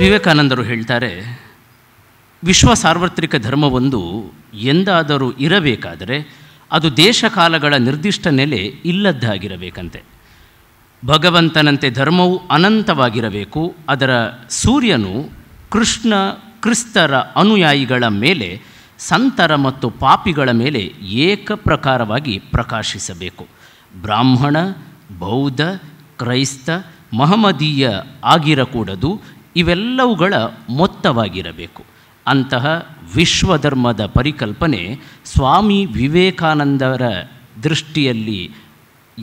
ವಿವೇಕಾನಂದರು ಹೇಳ್ತಾರೆ ವಿಶ್ವ ಸಾರ್ವತ್ರಿಕ ಧರ್ಮವೊಂದು ಎಂದಾದರೂ ಇರಬೇಕಾದರೆ ಅದು ದೇಶಕಾಲಗಳ ನಿರ್ದಿಷ್ಟ ನೆಲೆ ಇಲ್ಲದ್ದಾಗಿರಬೇಕಂತೆ ಭಗವಂತನಂತೆ ಧರ್ಮವು ಅನಂತವಾಗಿರಬೇಕು ಅದರ ಸೂರ್ಯನು ಕೃಷ್ಣ ಕ್ರಿಸ್ತರ ಅನುಯಾಯಿಗಳ ಮೇಲೆ ಸಂತರ ಮತ್ತು ಪಾಪಿಗಳ ಮೇಲೆ ಏಕ ಪ್ರಕಾರವಾಗಿ ಪ್ರಕಾಶಿಸಬೇಕು ಬ್ರಾಹ್ಮಣ ಬೌದ್ಧ ಕ್ರೈಸ್ತ ಮಹಮದೀಯ ಆಗಿರಕೂಡದು ಇವೆಲ್ಲವುಗಳ ಮೊತ್ತವಾಗಿರಬೇಕು ಅಂತಹ ವಿಶ್ವಧರ್ಮದ ಪರಿಕಲ್ಪನೆ ಸ್ವಾಮಿ ವಿವೇಕಾನಂದರ ದೃಷ್ಟಿಯಲ್ಲಿ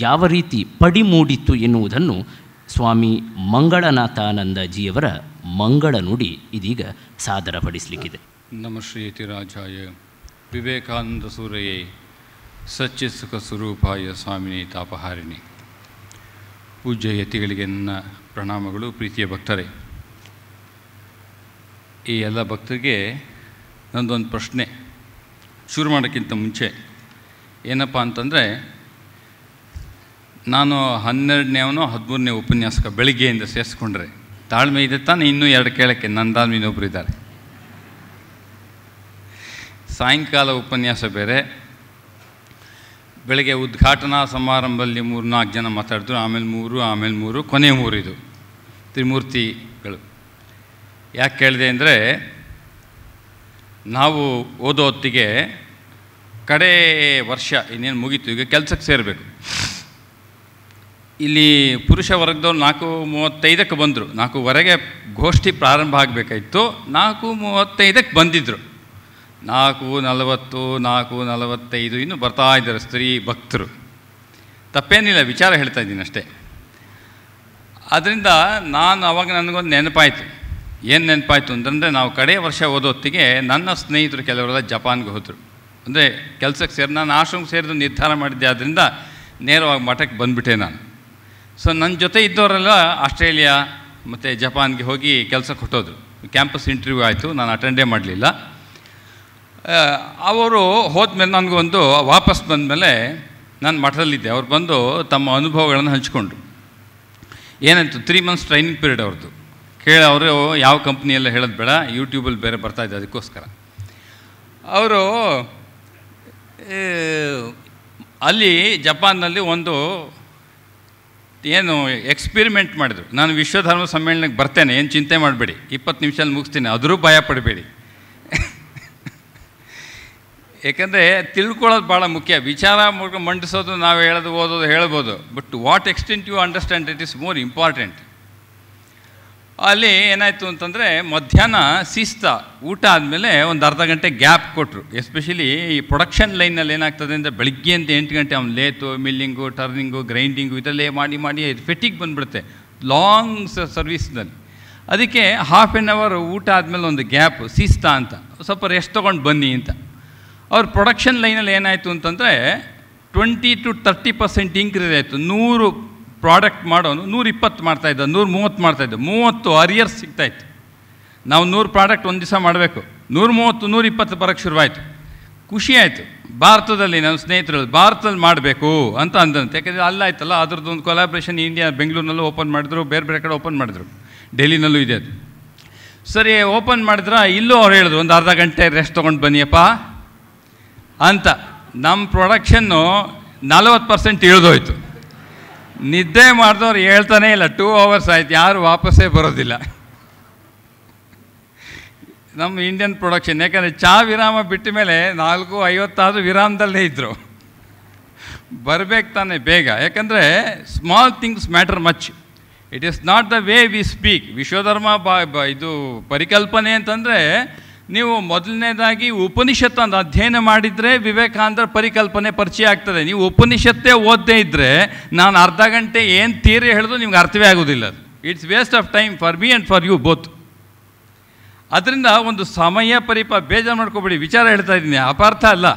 ಯಾವ ರೀತಿ ಪಡಿಮೂಡಿತ್ತು ಎನ್ನುವುದನ್ನು ಸ್ವಾಮಿ ಜಿಯವರ ಮಂಗಳ ನುಡಿ ಇದೀಗ ಸಾದರಪಡಿಸಲಿಕ್ಕಿದೆ ನಮ ರಾಜಾಯ ವಿವೇಕಾನಂದ ಸೂರಯೇ ಸುಖ ಸ್ವರೂಪಾಯ ಸ್ವಾಮಿನಿ ತಾಪಹಾರಿಣಿ ಪೂಜ್ಯ ಯತಿಗಳಿಗೆ ನನ್ನ ಪ್ರಣಾಮಗಳು ಪ್ರೀತಿಯ ಭಕ್ತರೇ ಈ ಎಲ್ಲ ಭಕ್ತರಿಗೆ ನಂದೊಂದು ಪ್ರಶ್ನೆ ಶುರು ಮಾಡೋಕ್ಕಿಂತ ಮುಂಚೆ ಏನಪ್ಪ ಅಂತಂದರೆ ನಾನು ಅವನು ಹದಿಮೂರನೇ ಉಪನ್ಯಾಸಕ ಬೆಳಿಗ್ಗೆಯಿಂದ ಸೇರಿಸ್ಕೊಂಡ್ರೆ ತಾಳ್ಮೆ ಇದೆ ತಾನೆ ಇನ್ನೂ ಎರಡು ಕೇಳೋಕ್ಕೆ ನಂದಾಲ್ ಇನ್ನೊಬ್ಬರು ಇದ್ದಾರೆ ಸಾಯಂಕಾಲ ಉಪನ್ಯಾಸ ಬೇರೆ ಬೆಳಗ್ಗೆ ಉದ್ಘಾಟನಾ ಸಮಾರಂಭದಲ್ಲಿ ಮೂರು ನಾಲ್ಕು ಜನ ಮಾತಾಡಿದ್ರು ಆಮೇಲೆ ಮೂರು ಆಮೇಲೆ ಮೂರು ಕೊನೆ ಮೂರು ಇದು ತ್ರಿಮೂರ್ತಿಗಳು ಯಾಕೆ ಕೇಳಿದೆ ಅಂದರೆ ನಾವು ಓದೋ ಹೊತ್ತಿಗೆ ಕಡೇ ವರ್ಷ ಇನ್ನೇನು ಮುಗೀತು ಈಗ ಕೆಲಸಕ್ಕೆ ಸೇರಬೇಕು ಇಲ್ಲಿ ಪುರುಷ ವರ್ಗದವ್ರು ನಾಲ್ಕು ಮೂವತ್ತೈದಕ್ಕೆ ಬಂದರು ನಾಲ್ಕೂವರೆಗೆ ಗೋಷ್ಠಿ ಪ್ರಾರಂಭ ಆಗಬೇಕಾಯಿತು ನಾಲ್ಕು ಮೂವತ್ತೈದಕ್ಕೆ ಬಂದಿದ್ದರು ನಾಲ್ಕು ನಲವತ್ತು ನಾಲ್ಕು ನಲವತ್ತೈದು ಇನ್ನು ಬರ್ತಾ ಇದ್ದಾರೆ ಸ್ತ್ರೀ ಭಕ್ತರು ತಪ್ಪೇನಿಲ್ಲ ವಿಚಾರ ಹೇಳ್ತಾ ಇದ್ದೀನಿ ಅಷ್ಟೇ ಅದರಿಂದ ನಾನು ಅವಾಗ ನನಗೊಂದು ನೆನಪಾಯಿತು ಏನು ನೆನಪಾಯಿತು ಅಂತಂದರೆ ನಾವು ಕಡೆ ವರ್ಷ ಓದೋತ್ತಿಗೆ ನನ್ನ ಸ್ನೇಹಿತರು ಕೆಲವರೆಲ್ಲ ಜಪಾನ್ಗೆ ಹೋದರು ಅಂದರೆ ಕೆಲಸಕ್ಕೆ ಸೇರಿ ನಾನು ಆಶ್ರಮಕ್ಕೆ ಸೇರಿದ ನಿರ್ಧಾರ ಮಾಡಿದ್ದೆ ಆದ್ದರಿಂದ ನೇರವಾಗಿ ಮಠಕ್ಕೆ ಬಂದುಬಿಟ್ಟೆ ನಾನು ಸೊ ನನ್ನ ಜೊತೆ ಇದ್ದವರೆಲ್ಲ ಆಸ್ಟ್ರೇಲಿಯಾ ಮತ್ತು ಜಪಾನ್ಗೆ ಹೋಗಿ ಕೆಲಸ ಕೊಟ್ಟೋದ್ರು ಕ್ಯಾಂಪಸ್ ಇಂಟರ್ವ್ಯೂ ಆಯಿತು ನಾನು ಅಟೆಂಡೇ ಮಾಡಲಿಲ್ಲ ಅವರು ಹೋದ್ಮೇಲೆ ನನಗೊಂದು ವಾಪಸ್ ಬಂದಮೇಲೆ ನಾನು ಮಠದಲ್ಲಿದ್ದೆ ಅವ್ರು ಬಂದು ತಮ್ಮ ಅನುಭವಗಳನ್ನು ಹಂಚಿಕೊಂಡ್ರು ಏನಂತು ತ್ರೀ ಮಂತ್ಸ್ ಟ್ರೈನಿಂಗ್ ಪೀರಿಯಡ್ ಅವ್ರದ್ದು ಕೇಳಿ ಅವರು ಯಾವ ಕಂಪ್ನಿಯೆಲ್ಲ ಹೇಳೋದು ಬೇಡ ಯೂಟ್ಯೂಬಲ್ಲಿ ಬೇರೆ ಬರ್ತಾಯಿದೆ ಅದಕ್ಕೋಸ್ಕರ ಅವರು ಅಲ್ಲಿ ಜಪಾನ್ನಲ್ಲಿ ಒಂದು ಏನು ಎಕ್ಸ್ಪಿರಿಮೆಂಟ್ ಮಾಡಿದ್ರು ನಾನು ವಿಶ್ವಧರ್ಮ ಸಮ್ಮೇಳನಕ್ಕೆ ಬರ್ತೇನೆ ಏನು ಚಿಂತೆ ಮಾಡಬೇಡಿ ಇಪ್ಪತ್ತು ನಿಮಿಷದಲ್ಲಿ ಮುಗಿಸ್ತೀನಿ ಆದರೂ ಭಯ ಪಡಬೇಡಿ ಏಕೆಂದರೆ ತಿಳ್ಕೊಳ್ಳೋದು ಭಾಳ ಮುಖ್ಯ ವಿಚಾರ ಮೂಲಕ ಮಂಡಿಸೋದು ನಾವು ಹೇಳೋದು ಓದೋದು ಹೇಳ್ಬೋದು but what extent you understand it is more important ಅಲ್ಲಿ ಏನಾಯಿತು ಅಂತಂದರೆ ಮಧ್ಯಾಹ್ನ ಶಿಸ್ತ ಊಟ ಆದಮೇಲೆ ಒಂದು ಅರ್ಧ ಗಂಟೆ ಗ್ಯಾಪ್ ಕೊಟ್ಟರು ಎಸ್ಪೆಷಲಿ ಈ ಪ್ರೊಡಕ್ಷನ್ ಲೈನಲ್ಲಿ ಏನಾಗ್ತದೆ ಅಂದರೆ ಬೆಳಗ್ಗೆ ಅಂತ ಎಂಟು ಗಂಟೆ ಅವ್ನು ಲೇತು ಮಿಲ್ಲಿಂಗು ಟರ್ನಿಂಗು ಗ್ರೈಂಡಿಂಗು ಇದರಲ್ಲೇ ಮಾಡಿ ಮಾಡಿ ಫೆಟಿಗೆ ಬಂದುಬಿಡುತ್ತೆ ಲಾಂಗ್ ಸರ್ವಿಸ್ನಲ್ಲಿ ಅದಕ್ಕೆ ಹಾಫ್ ಆ್ಯನ್ ಅವರ್ ಊಟ ಆದಮೇಲೆ ಒಂದು ಗ್ಯಾಪ್ ಶಿಸ್ತ ಅಂತ ಸ್ವಲ್ಪ ರೆಸ್ಟ್ ತೊಗೊಂಡು ಬನ್ನಿ ಅಂತ ಅವ್ರ ಪ್ರೊಡಕ್ಷನ್ ಲೈನಲ್ಲಿ ಏನಾಯಿತು ಅಂತಂದರೆ twenty to thirty percent increase ಆಯಿತು ನೂರು ಪ್ರಾಡಕ್ಟ್ ಮಾಡೋನು ನೂರಿಪ್ಪತ್ತು ಮಾಡ್ತಾಯಿದ್ದ ನೂರು ಮೂವತ್ತು ಮಾಡ್ತಾಯಿದ್ದ ಮೂವತ್ತು ಅರಿಯರ್ ಸಿಗ್ತಾಯಿತ್ತು ನಾವು ನೂರು ಪ್ರಾಡಕ್ಟ್ ಒಂದು ದಿವಸ ಮಾಡಬೇಕು ನೂರು ಮೂವತ್ತು ನೂರಿಪ್ಪತ್ತು ಬರೋಕ್ಕೆ ಶುರುವಾಯಿತು ಖುಷಿ ಆಯಿತು ಭಾರತದಲ್ಲಿ ನನ್ನ ಸ್ನೇಹಿತರು ಭಾರತದಲ್ಲಿ ಮಾಡಬೇಕು ಅಂತ ಅಂದಂತೆ ಯಾಕೆಂದರೆ ಅಲ್ಲಾಯ್ತಲ್ಲ ಅದರದ್ದು ಒಂದು ಕೊಲಾಬ್ರೇಷನ್ ಇಂಡಿಯಾ ಬೆಂಗಳೂರಿನಲ್ಲೂ ಓಪನ್ ಮಾಡಿದ್ರು ಬೇರೆ ಬೇರೆ ಕಡೆ ಓಪನ್ ಮಾಡಿದ್ರು ಡೆಲ್ಲಿನಲ್ಲೂ ಇದೆ ಅದು ಸರಿ ಓಪನ್ ಮಾಡಿದ್ರೆ ಇಲ್ಲೂ ಅವ್ರು ಹೇಳಿದ್ರು ಒಂದು ಅರ್ಧ ಗಂಟೆ ರೆಸ್ಟ್ ತೊಗೊಂಡು ಬನ್ನಿಯಪ್ಪ ಅಂತ ನಮ್ಮ ಪ್ರೊಡಕ್ಷನ್ನು ನಲವತ್ತು ಪರ್ಸೆಂಟ್ ಇಳಿದೋಯ್ತು ನಿದ್ದೆ ಮಾಡಿದವ್ರು ಹೇಳ್ತಾನೇ ಇಲ್ಲ ಟೂ ಅವರ್ಸ್ ಆಯ್ತು ಯಾರು ವಾಪಸ್ಸೇ ಬರೋದಿಲ್ಲ ನಮ್ಮ ಇಂಡಿಯನ್ ಪ್ರೊಡಕ್ಷನ್ ಯಾಕಂದರೆ ಚಾ ವಿರಾಮ ಬಿಟ್ಟ ಮೇಲೆ ನಾಲ್ಕು ಐವತ್ತಾದರೂ ವಿರಾಮದಲ್ಲೇ ಇದ್ದರು ಬರಬೇಕು ತಾನೆ ಬೇಗ ಯಾಕಂದರೆ small things matter much it is not the way we speak ವಿಶ್ವಧರ್ಮ ಬ ಇದು ಪರಿಕಲ್ಪನೆ ಅಂತಂದರೆ ನೀವು ಮೊದಲನೇದಾಗಿ ಉಪನಿಷತ್ತನ್ನು ಅಧ್ಯಯನ ಮಾಡಿದರೆ ವಿವೇಕಾನಂದರ ಪರಿಕಲ್ಪನೆ ಪರಿಚಯ ಆಗ್ತದೆ ನೀವು ಉಪನಿಷತ್ತೇ ಓದದೇ ಇದ್ದರೆ ನಾನು ಅರ್ಧ ಗಂಟೆ ಏನು ತೀರಿ ಹೇಳಿದ್ರು ನಿಮ್ಗೆ ಅರ್ಥವೇ ಆಗೋದಿಲ್ಲ it's waste of time for me and for you both ಅದರಿಂದ ಒಂದು ಸಮಯ ಪರಿಪ ಬೇಜಾರು ಮಾಡ್ಕೋಬೇಡಿ ವಿಚಾರ ಹೇಳ್ತಾ ಇದ್ದೀನಿ ಅಪಾರ್ಥ ಅಲ್ಲ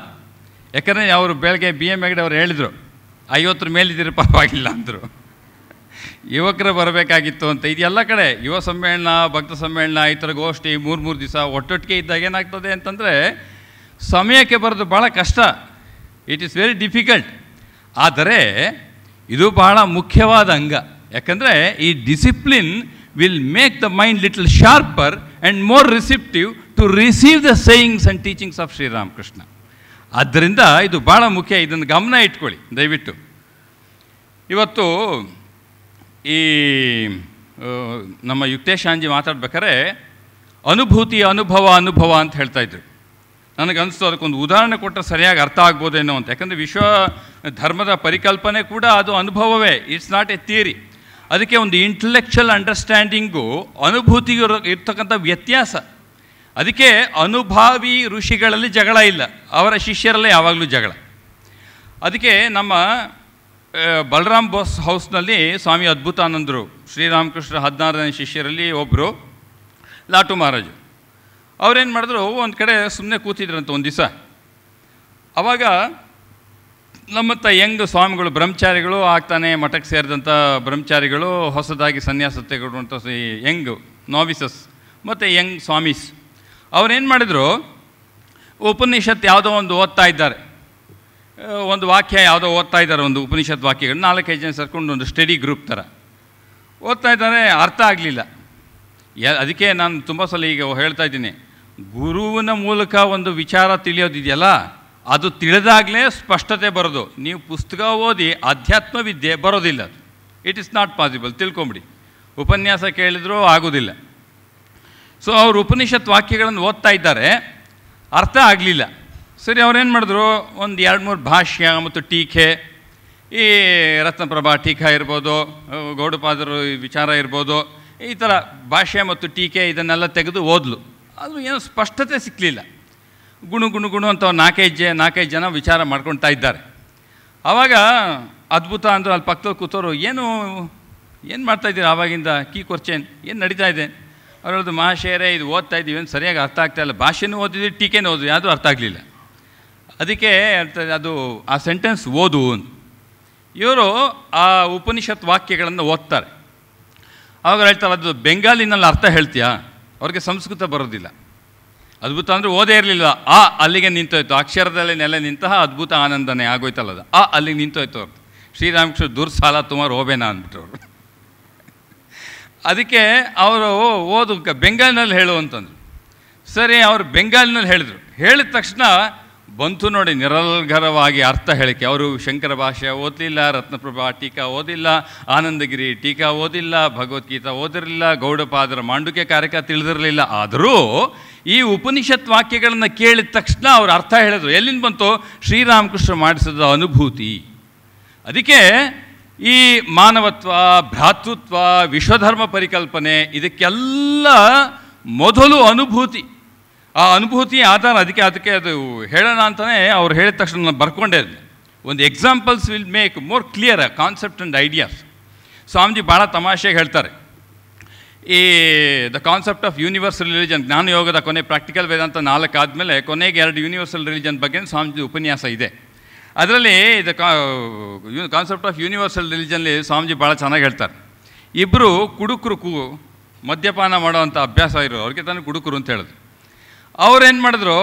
ಯಾಕಂದರೆ ಅವರು ಬೆಳಗ್ಗೆ ಬಿ ಎಮ್ ಹೆಗಡೆ ಅವರು ಹೇಳಿದರು ಐವತ್ತರ ಮೇಲಿದ್ದೀರಿ ಪರವಾಗಿಲ್ಲ ಆಗಿಲ್ಲ ಅಂದರು ಯುವಕರು ಬರಬೇಕಾಗಿತ್ತು ಅಂತ ಇದು ಎಲ್ಲ ಕಡೆ ಯುವ ಸಮ್ಮೇಳನ ಭಕ್ತ ಸಮ್ಮೇಳನ ಈ ಥರ ಗೋಷ್ಠಿ ಮೂರು ಮೂರು ದಿವಸ ಒಟ್ಟೊಟ್ಟಿಗೆ ಇದ್ದಾಗ ಏನಾಗ್ತದೆ ಅಂತಂದರೆ ಸಮಯಕ್ಕೆ ಬರೋದು ಭಾಳ ಕಷ್ಟ ಇಟ್ ಈಸ್ ವೆರಿ ಡಿಫಿಕಲ್ಟ್ ಆದರೆ ಇದು ಬಹಳ ಮುಖ್ಯವಾದ ಅಂಗ ಯಾಕಂದರೆ ಈ discipline will make the mind little sharper and more receptive to receive the sayings and teachings of Sri Ramakrishna ಆದ್ದರಿಂದ ಇದು ಭಾಳ ಮುಖ್ಯ ಇದನ್ನು ಗಮನ ಇಟ್ಕೊಳ್ಳಿ ದಯವಿಟ್ಟು ಇವತ್ತು ಈ ನಮ್ಮ ಯುಕ್ತೇಶಾಂಜಿ ಮಾತಾಡ್ಬೇಕಾದ್ರೆ ಅನುಭೂತಿ ಅನುಭವ ಅನುಭವ ಅಂತ ಹೇಳ್ತಾ ಇದ್ರು ನನಗೆ ಅನಿಸ್ತು ಅದಕ್ಕೊಂದು ಉದಾಹರಣೆ ಕೊಟ್ಟರೆ ಸರಿಯಾಗಿ ಅರ್ಥ ಆಗ್ಬೋದೇನೋ ಅಂತ ಯಾಕಂದರೆ ವಿಶ್ವ ಧರ್ಮದ ಪರಿಕಲ್ಪನೆ ಕೂಡ ಅದು ಅನುಭವವೇ ಇಟ್ಸ್ ನಾಟ್ ಎ ಥಿಯರಿ ಅದಕ್ಕೆ ಒಂದು ಇಂಟಲೆಕ್ಚುಯಲ್ ಅಂಡರ್ಸ್ಟ್ಯಾಂಡಿಂಗು ಅನುಭೂತಿಗೂ ಇರ್ತಕ್ಕಂಥ ವ್ಯತ್ಯಾಸ ಅದಕ್ಕೆ ಅನುಭಾವಿ ಋಷಿಗಳಲ್ಲಿ ಜಗಳ ಇಲ್ಲ ಅವರ ಶಿಷ್ಯರಲ್ಲೇ ಯಾವಾಗಲೂ ಜಗಳ ಅದಕ್ಕೆ ನಮ್ಮ ಬಲರಾಮ್ ಬೋಸ್ ಹೌಸ್ನಲ್ಲಿ ಸ್ವಾಮಿ ಅದ್ಭುತಾನಂದರು ಶ್ರೀರಾಮಕೃಷ್ಣ ಹದಿನಾರನೇ ಶಿಷ್ಯರಲ್ಲಿ ಒಬ್ಬರು ಲಾಟು ಮಹಾರಾಜು ಅವ್ರೇನು ಮಾಡಿದ್ರು ಒಂದು ಕಡೆ ಸುಮ್ಮನೆ ಕೂತಿದ್ರಂತ ಒಂದು ದಿವಸ ಆವಾಗ ನಮ್ಮತ್ತ ಯಂಗ್ ಸ್ವಾಮಿಗಳು ಬ್ರಹ್ಮಚಾರಿಗಳು ಆಗ್ತಾನೆ ಮಠಕ್ಕೆ ಸೇರಿದಂಥ ಬ್ರಹ್ಮಚಾರಿಗಳು ಹೊಸದಾಗಿ ಸನ್ಯಾಸ ತೆಗೊಂಡಂಥ ಯಂಗ್ ನಾವಿಸಸ್ ಮತ್ತು ಯಂಗ್ ಸ್ವಾಮೀಸ್ ಅವ್ರೇನು ಮಾಡಿದರು ಉಪನಿಷತ್ ಯಾವುದೋ ಒಂದು ಓದ್ತಾ ಇದ್ದಾರೆ ಒಂದು ವಾಕ್ಯ ಯಾವುದೋ ಓದ್ತಾ ಇದ್ದಾರೆ ಒಂದು ಉಪನಿಷತ್ ವಾಕ್ಯಗಳು ನಾಲ್ಕೈದು ಜನ ಸರ್ಕೊಂಡು ಒಂದು ಸ್ಟಡಿ ಗ್ರೂಪ್ ಥರ ಓದ್ತಾ ಇದ್ದಾರೆ ಅರ್ಥ ಆಗಲಿಲ್ಲ ಅದಕ್ಕೆ ನಾನು ತುಂಬ ಸಲ ಈಗ ಹೇಳ್ತಾ ಇದ್ದೀನಿ ಗುರುವಿನ ಮೂಲಕ ಒಂದು ವಿಚಾರ ತಿಳಿಯೋದಿದೆಯಲ್ಲ ಅದು ತಿಳಿದಾಗಲೇ ಸ್ಪಷ್ಟತೆ ಬರೋದು ನೀವು ಪುಸ್ತಕ ಓದಿ ಅಧ್ಯಾತ್ಮ ವಿದ್ಯೆ ಬರೋದಿಲ್ಲ ಅದು ಇಟ್ ಇಸ್ ನಾಟ್ ಪಾಸಿಬಲ್ ತಿಳ್ಕೊಂಬಿಡಿ ಉಪನ್ಯಾಸ ಕೇಳಿದರೂ ಆಗೋದಿಲ್ಲ ಸೊ ಅವರು ಉಪನಿಷತ್ ವಾಕ್ಯಗಳನ್ನು ಓದ್ತಾ ಇದ್ದಾರೆ ಅರ್ಥ ಆಗಲಿಲ್ಲ ಸರಿ ಅವ್ರೇನು ಮಾಡಿದ್ರು ಒಂದು ಎರಡು ಮೂರು ಭಾಷ್ಯ ಮತ್ತು ಟೀಕೆ ಈ ರತ್ನಪ್ರಭಾ ಟೀಕಾ ಇರ್ಬೋದು ಗೌಡಪಾದರು ವಿಚಾರ ಇರ್ಬೋದು ಈ ಥರ ಭಾಷೆ ಮತ್ತು ಟೀಕೆ ಇದನ್ನೆಲ್ಲ ತೆಗೆದು ಓದ್ಲು ಅದು ಏನು ಸ್ಪಷ್ಟತೆ ಸಿಕ್ಕಲಿಲ್ಲ ಗುಣು ಗುಣು ಗುಣು ಅಂತ ನಾಲ್ಕೈದು ಜೆ ನಾಲ್ಕೈದು ಜನ ವಿಚಾರ ಮಾಡ್ಕೊಳ್ತಾ ಇದ್ದಾರೆ ಆವಾಗ ಅದ್ಭುತ ಅಂದರು ಅಲ್ಲಿ ಪಕ್ಕದಲ್ಲಿ ಕೂತೋರು ಏನು ಏನು ಮಾಡ್ತಾಯಿದ್ದೀರ ಆವಾಗಿಂದ ಕೀ ಕೊರ್ಚೇನ್ ಏನು ನಡೀತಾ ಇದೆ ಅವ್ರದ್ದು ಮಹಾಶಯರೇ ಇದು ಓದ್ತಾ ಇದ್ದೀವಿ ಏನು ಸರಿಯಾಗಿ ಅರ್ಥ ಆಗ್ತಾ ಇಲ್ಲ ಭಾಷೆನೂ ಓದಿದ್ವಿ ಟೀಕೆನೂ ಓದಿದ್ವಿ ಯಾವುದೂ ಅರ್ಥ ಆಗಲಿಲ್ಲ ಅದಕ್ಕೆ ಅದು ಆ ಸೆಂಟೆನ್ಸ್ ಓದು ಅಂತ ಇವರು ಆ ಉಪನಿಷತ್ ವಾಕ್ಯಗಳನ್ನು ಓದ್ತಾರೆ ಅವಾಗ ಹೇಳ್ತಾರೆ ಅದು ಬೆಂಗಾಲಿನಲ್ಲಿ ಅರ್ಥ ಹೇಳ್ತೀಯಾ ಅವ್ರಿಗೆ ಸಂಸ್ಕೃತ ಬರೋದಿಲ್ಲ ಅದ್ಭುತ ಅಂದರೆ ಓದೇ ಇರಲಿಲ್ಲ ಆ ಅಲ್ಲಿಗೆ ನಿಂತೋಯ್ತು ಅಕ್ಷರದಲ್ಲಿ ನೆಲೆ ನಿಂತಹ ಅದ್ಭುತ ಆನಂದನೇ ಆಗೋಯ್ತಲ್ಲ ಅದು ಆ ಅಲ್ಲಿಗೆ ನಿಂತೋಯ್ತು ಅವ್ರು ಶ್ರೀರಾಮಕೃಷ್ಣ ದುರ್ಸಾಲ ತುಮಾರು ಓಬೇನ ಅಂದ್ಬಿಟ್ರು ಅವರು ಅದಕ್ಕೆ ಅವರು ಓದು ಬೆಂಗಾಲಿನಲ್ಲಿ ಹೇಳು ಅಂತಂದರು ಸರಿ ಅವರು ಬೆಂಗಾಲಿನಲ್ಲಿ ಹೇಳಿದರು ಹೇಳಿದ ತಕ್ಷಣ ಬಂತು ನೋಡಿ ನಿರಲ್ಗರವಾಗಿ ಅರ್ಥ ಹೇಳಿಕೆ ಅವರು ಶಂಕರ ಭಾಷೆ ಓದಲಿಲ್ಲ ರತ್ನಪ್ರಭಾ ಟೀಕಾ ಓದಿಲ್ಲ ಆನಂದಗಿರಿ ಟೀಕಾ ಓದಿಲ್ಲ ಭಗವದ್ಗೀತಾ ಓದಿರಲಿಲ್ಲ ಗೌಡಪಾದರ ಮಾಂಡುಕ್ಯ ಕಾರ್ಯಕ ತಿಳಿದಿರಲಿಲ್ಲ ಆದರೂ ಈ ಉಪನಿಷತ್ ವಾಕ್ಯಗಳನ್ನು ಕೇಳಿದ ತಕ್ಷಣ ಅವರು ಅರ್ಥ ಹೇಳಿದ್ರು ಎಲ್ಲಿಂದ ಬಂತು ಶ್ರೀರಾಮಕೃಷ್ಣ ಮಾಡಿಸಿದ ಅನುಭೂತಿ ಅದಕ್ಕೆ ಈ ಮಾನವತ್ವ ಭ್ರಾತೃತ್ವ ವಿಶ್ವಧರ್ಮ ಪರಿಕಲ್ಪನೆ ಇದಕ್ಕೆಲ್ಲ ಮೊದಲು ಅನುಭೂತಿ ಆ ಅನುಭೂತಿ ಆಧಾರ ಅದಕ್ಕೆ ಅದಕ್ಕೆ ಅದು ಹೇಳೋಣ ಅಂತಲೇ ಅವ್ರು ಹೇಳಿದ ತಕ್ಷಣ ನಾನು ಬರ್ಕೊಂಡೆ ಒಂದು examples will make more clear concept and ideas Swamiji ಭಾಳ ತಮಾಷೆಗೆ ಹೇಳ್ತಾರೆ ಈ the concept of universal religion ಜ್ಞಾನಯೋಗದ ಕೊನೆ ಪ್ರಾಕ್ಟಿಕಲ್ ವೇದಾಂತ ನಾಲ್ಕು ಆದಮೇಲೆ ಕೊನೆಗೆ ಎರಡು ಯೂನಿವರ್ಸಲ್ ರಿಲಿಜನ್ ಬಗ್ಗೆ ಸ್ವಾಮೀಜಿ ಉಪನ್ಯಾಸ ಇದೆ ಅದರಲ್ಲಿ ದ ಕಾನ್ಸೆಪ್ಟ್ ಆಫ್ ಯೂನಿವರ್ಸಲ್ ರಿಲಿಜನ್ಲಿ ಸ್ವಾಮೀಜಿ ಭಾಳ ಚೆನ್ನಾಗಿ ಹೇಳ್ತಾರೆ ಇಬ್ಬರು ಕುಡುಕರು ಮದ್ಯಪಾನ ಮಾಡೋವಂಥ ಅಭ್ಯಾಸ ಇರೋ ಅವ್ರಿಗೆ ತಾನೇ ಕುಡುಕರು ಅಂತ ಹೇಳೋದು ಅವ್ರೇನು ಮಾಡಿದ್ರು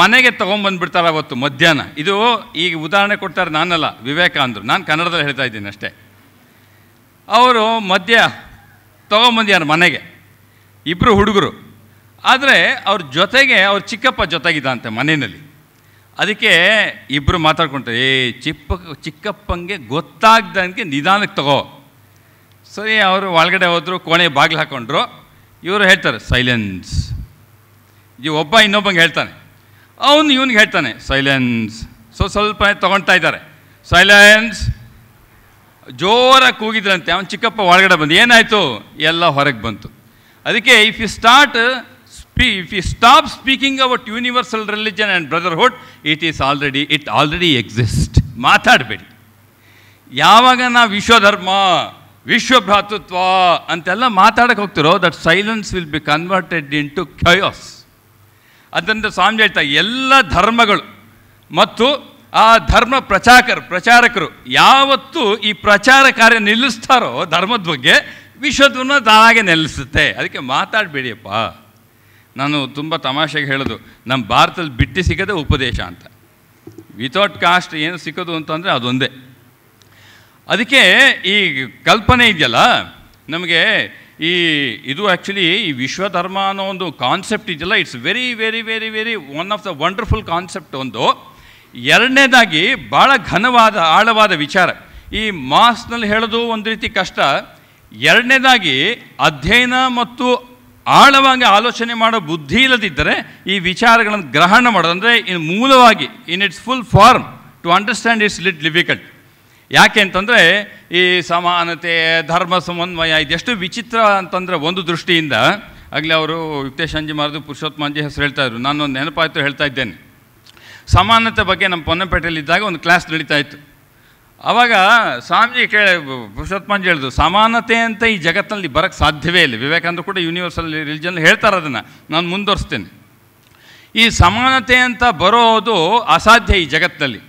ಮನೆಗೆ ತೊಗೊಂಬಂದ್ಬಿಡ್ತಾರೆ ಅವತ್ತು ಮಧ್ಯಾಹ್ನ ಇದು ಈಗ ಉದಾಹರಣೆ ಕೊಡ್ತಾರೆ ನಾನಲ್ಲ ವಿವೇಕಾನಂದರು ನಾನು ಕನ್ನಡದಲ್ಲಿ ಹೇಳ್ತಾ ಇದ್ದೀನಿ ಅಷ್ಟೇ ಅವರು ಮಧ್ಯ ತೊಗೊಂಬಂದ್ಯಾರ ಮನೆಗೆ ಇಬ್ಬರು ಹುಡುಗರು ಆದರೆ ಅವ್ರ ಜೊತೆಗೆ ಅವ್ರ ಚಿಕ್ಕಪ್ಪ ಜೊತೆಗಿದ್ದಂತೆ ಮನೆಯಲ್ಲಿ ಅದಕ್ಕೆ ಇಬ್ಬರು ಮಾತಾಡ್ಕೊಳ್ತಾರೆ ಏ ಚಿಪ್ಪ ಚಿಕ್ಕಪ್ಪಂಗೆ ಗೊತ್ತಾಗ್ದಂಗೆ ನಿಧಾನಕ್ಕೆ ತಗೋ ಸರಿ ಅವರು ಒಳಗಡೆ ಹೋದರು ಕೋಣೆ ಬಾಗಿಲು ಹಾಕ್ಕೊಂಡ್ರು ಇವರು ಹೇಳ್ತಾರೆ ಸೈಲೆನ್ಸ್ ಈ ಒಬ್ಬ ಇನ್ನೊಬ್ಬಂಗೆ ಹೇಳ್ತಾನೆ ಅವನು ಇವನಿಗೆ ಹೇಳ್ತಾನೆ ಸೈಲೆನ್ಸ್ ಸೊ ಸ್ವಲ್ಪ ತೊಗೊಳ್ತಾ ಇದ್ದಾರೆ ಸೈಲೆನ್ಸ್ ಜೋರಾಗಿ ಕೂಗಿದ್ರಂತೆ ಅವನು ಚಿಕ್ಕಪ್ಪ ಒಳಗಡೆ ಬಂದು ಏನಾಯಿತು ಎಲ್ಲ ಹೊರಗೆ ಬಂತು ಅದಕ್ಕೆ ಇಫ್ ಯು ಸ್ಟಾರ್ಟ್ ಸ್ಪೀ if you stop speaking about universal religion and brotherhood it is already it already exist ಮಾತಾಡಬೇಡಿ ಯಾವಾಗ ನಾವು ವಿಶ್ವಧರ್ಮ ವಿಶ್ವಭ್ರಾತೃತ್ವ ಅಂತೆಲ್ಲ ಮಾತಾಡಕ್ಕೆ ಹೋಗ್ತಿರೋ that silence will be converted into chaos ಅದರಿಂದ ಸ್ವಾಮಿ ಹೇಳ್ತಾ ಎಲ್ಲ ಧರ್ಮಗಳು ಮತ್ತು ಆ ಧರ್ಮ ಪ್ರಚಾರಕರು ಪ್ರಚಾರಕರು ಯಾವತ್ತೂ ಈ ಪ್ರಚಾರ ಕಾರ್ಯ ನಿಲ್ಲಿಸ್ತಾರೋ ಧರ್ಮದ ಬಗ್ಗೆ ವಿಶ್ವದನ್ನು ತಾನಾಗೆ ನಿಲ್ಲಿಸುತ್ತೆ ಅದಕ್ಕೆ ಮಾತಾಡಬೇಡಿಯಪ್ಪ ನಾನು ತುಂಬ ತಮಾಷೆಗೆ ಹೇಳೋದು ನಮ್ಮ ಭಾರತದಲ್ಲಿ ಬಿಟ್ಟು ಸಿಗದೆ ಉಪದೇಶ ಅಂತ ವಿತೌಟ್ ಕಾಸ್ಟ್ ಏನು ಸಿಕ್ಕೋದು ಅಂತಂದರೆ ಅದೊಂದೇ ಅದಕ್ಕೆ ಈ ಕಲ್ಪನೆ ಇದೆಯಲ್ಲ ನಮಗೆ ಈ ಇದು ಆ್ಯಕ್ಚುಲಿ ಈ ವಿಶ್ವಧರ್ಮ ಅನ್ನೋ ಒಂದು ಕಾನ್ಸೆಪ್ಟ್ ಇದೆಯಲ್ಲ it's very very very very one of the wonderful concept ಒಂದು ಎರಡನೇದಾಗಿ ಭಾಳ ಘನವಾದ ಆಳವಾದ ವಿಚಾರ ಈ ಮಾಸ್ನಲ್ಲಿ ಹೇಳೋದು ಒಂದು ರೀತಿ ಕಷ್ಟ ಎರಡನೇದಾಗಿ ಅಧ್ಯಯನ ಮತ್ತು ಆಳವಾಗಿ ಆಲೋಚನೆ ಮಾಡೋ ಬುದ್ಧಿ ಇಲ್ಲದಿದ್ದರೆ ಈ ವಿಚಾರಗಳನ್ನು ಗ್ರಹಣ ಮಾಡೋದು ಅಂದರೆ ಇನ್ ಮೂಲವಾಗಿ in its full form to understand it's little difficult ಯಾಕೆ ಅಂತಂದರೆ ಈ ಸಮಾನತೆ ಧರ್ಮ ಸಮನ್ವಯ ಇದೆಷ್ಟು ವಿಚಿತ್ರ ಅಂತಂದರೆ ಒಂದು ದೃಷ್ಟಿಯಿಂದ ಆಗಲಿ ಅವರು ಅಂಜಿ ಮಾರದು ಪುರುಷೋತ್ತಮಾಂಜಿ ಹೆಸರು ಹೇಳ್ತಾ ಇದ್ರು ನಾನು ಒಂದು ನೆನಪಾಯಿತು ಹೇಳ್ತಾ ಇದ್ದೇನೆ ಸಮಾನತೆ ಬಗ್ಗೆ ನಮ್ಮ ಪೊನ್ನಪೇಟೆಯಲ್ಲಿದ್ದಾಗ ಒಂದು ಕ್ಲಾಸ್ ನಡೀತಾ ಇತ್ತು ಆವಾಗ ಸ್ವಾಮೀಜಿ ಕೇಳಿ ಪುರುಷೋತ್ಮಾಂಜಿ ಹೇಳಿದ್ರು ಸಮಾನತೆ ಅಂತ ಈ ಜಗತ್ತಿನಲ್ಲಿ ಬರೋಕ್ಕೆ ಸಾಧ್ಯವೇ ಇಲ್ಲ ವಿವೇಕಾನಂದ ಕೂಡ ಯೂನಿವರ್ಸಲ್ ರಿಲಿಜನ್ ಹೇಳ್ತಾರೆ ಅದನ್ನು ನಾನು ಮುಂದುವರಿಸ್ತೇನೆ ಈ ಸಮಾನತೆ ಅಂತ ಬರೋದು ಅಸಾಧ್ಯ ಈ ಜಗತ್ತಿನಲ್ಲಿ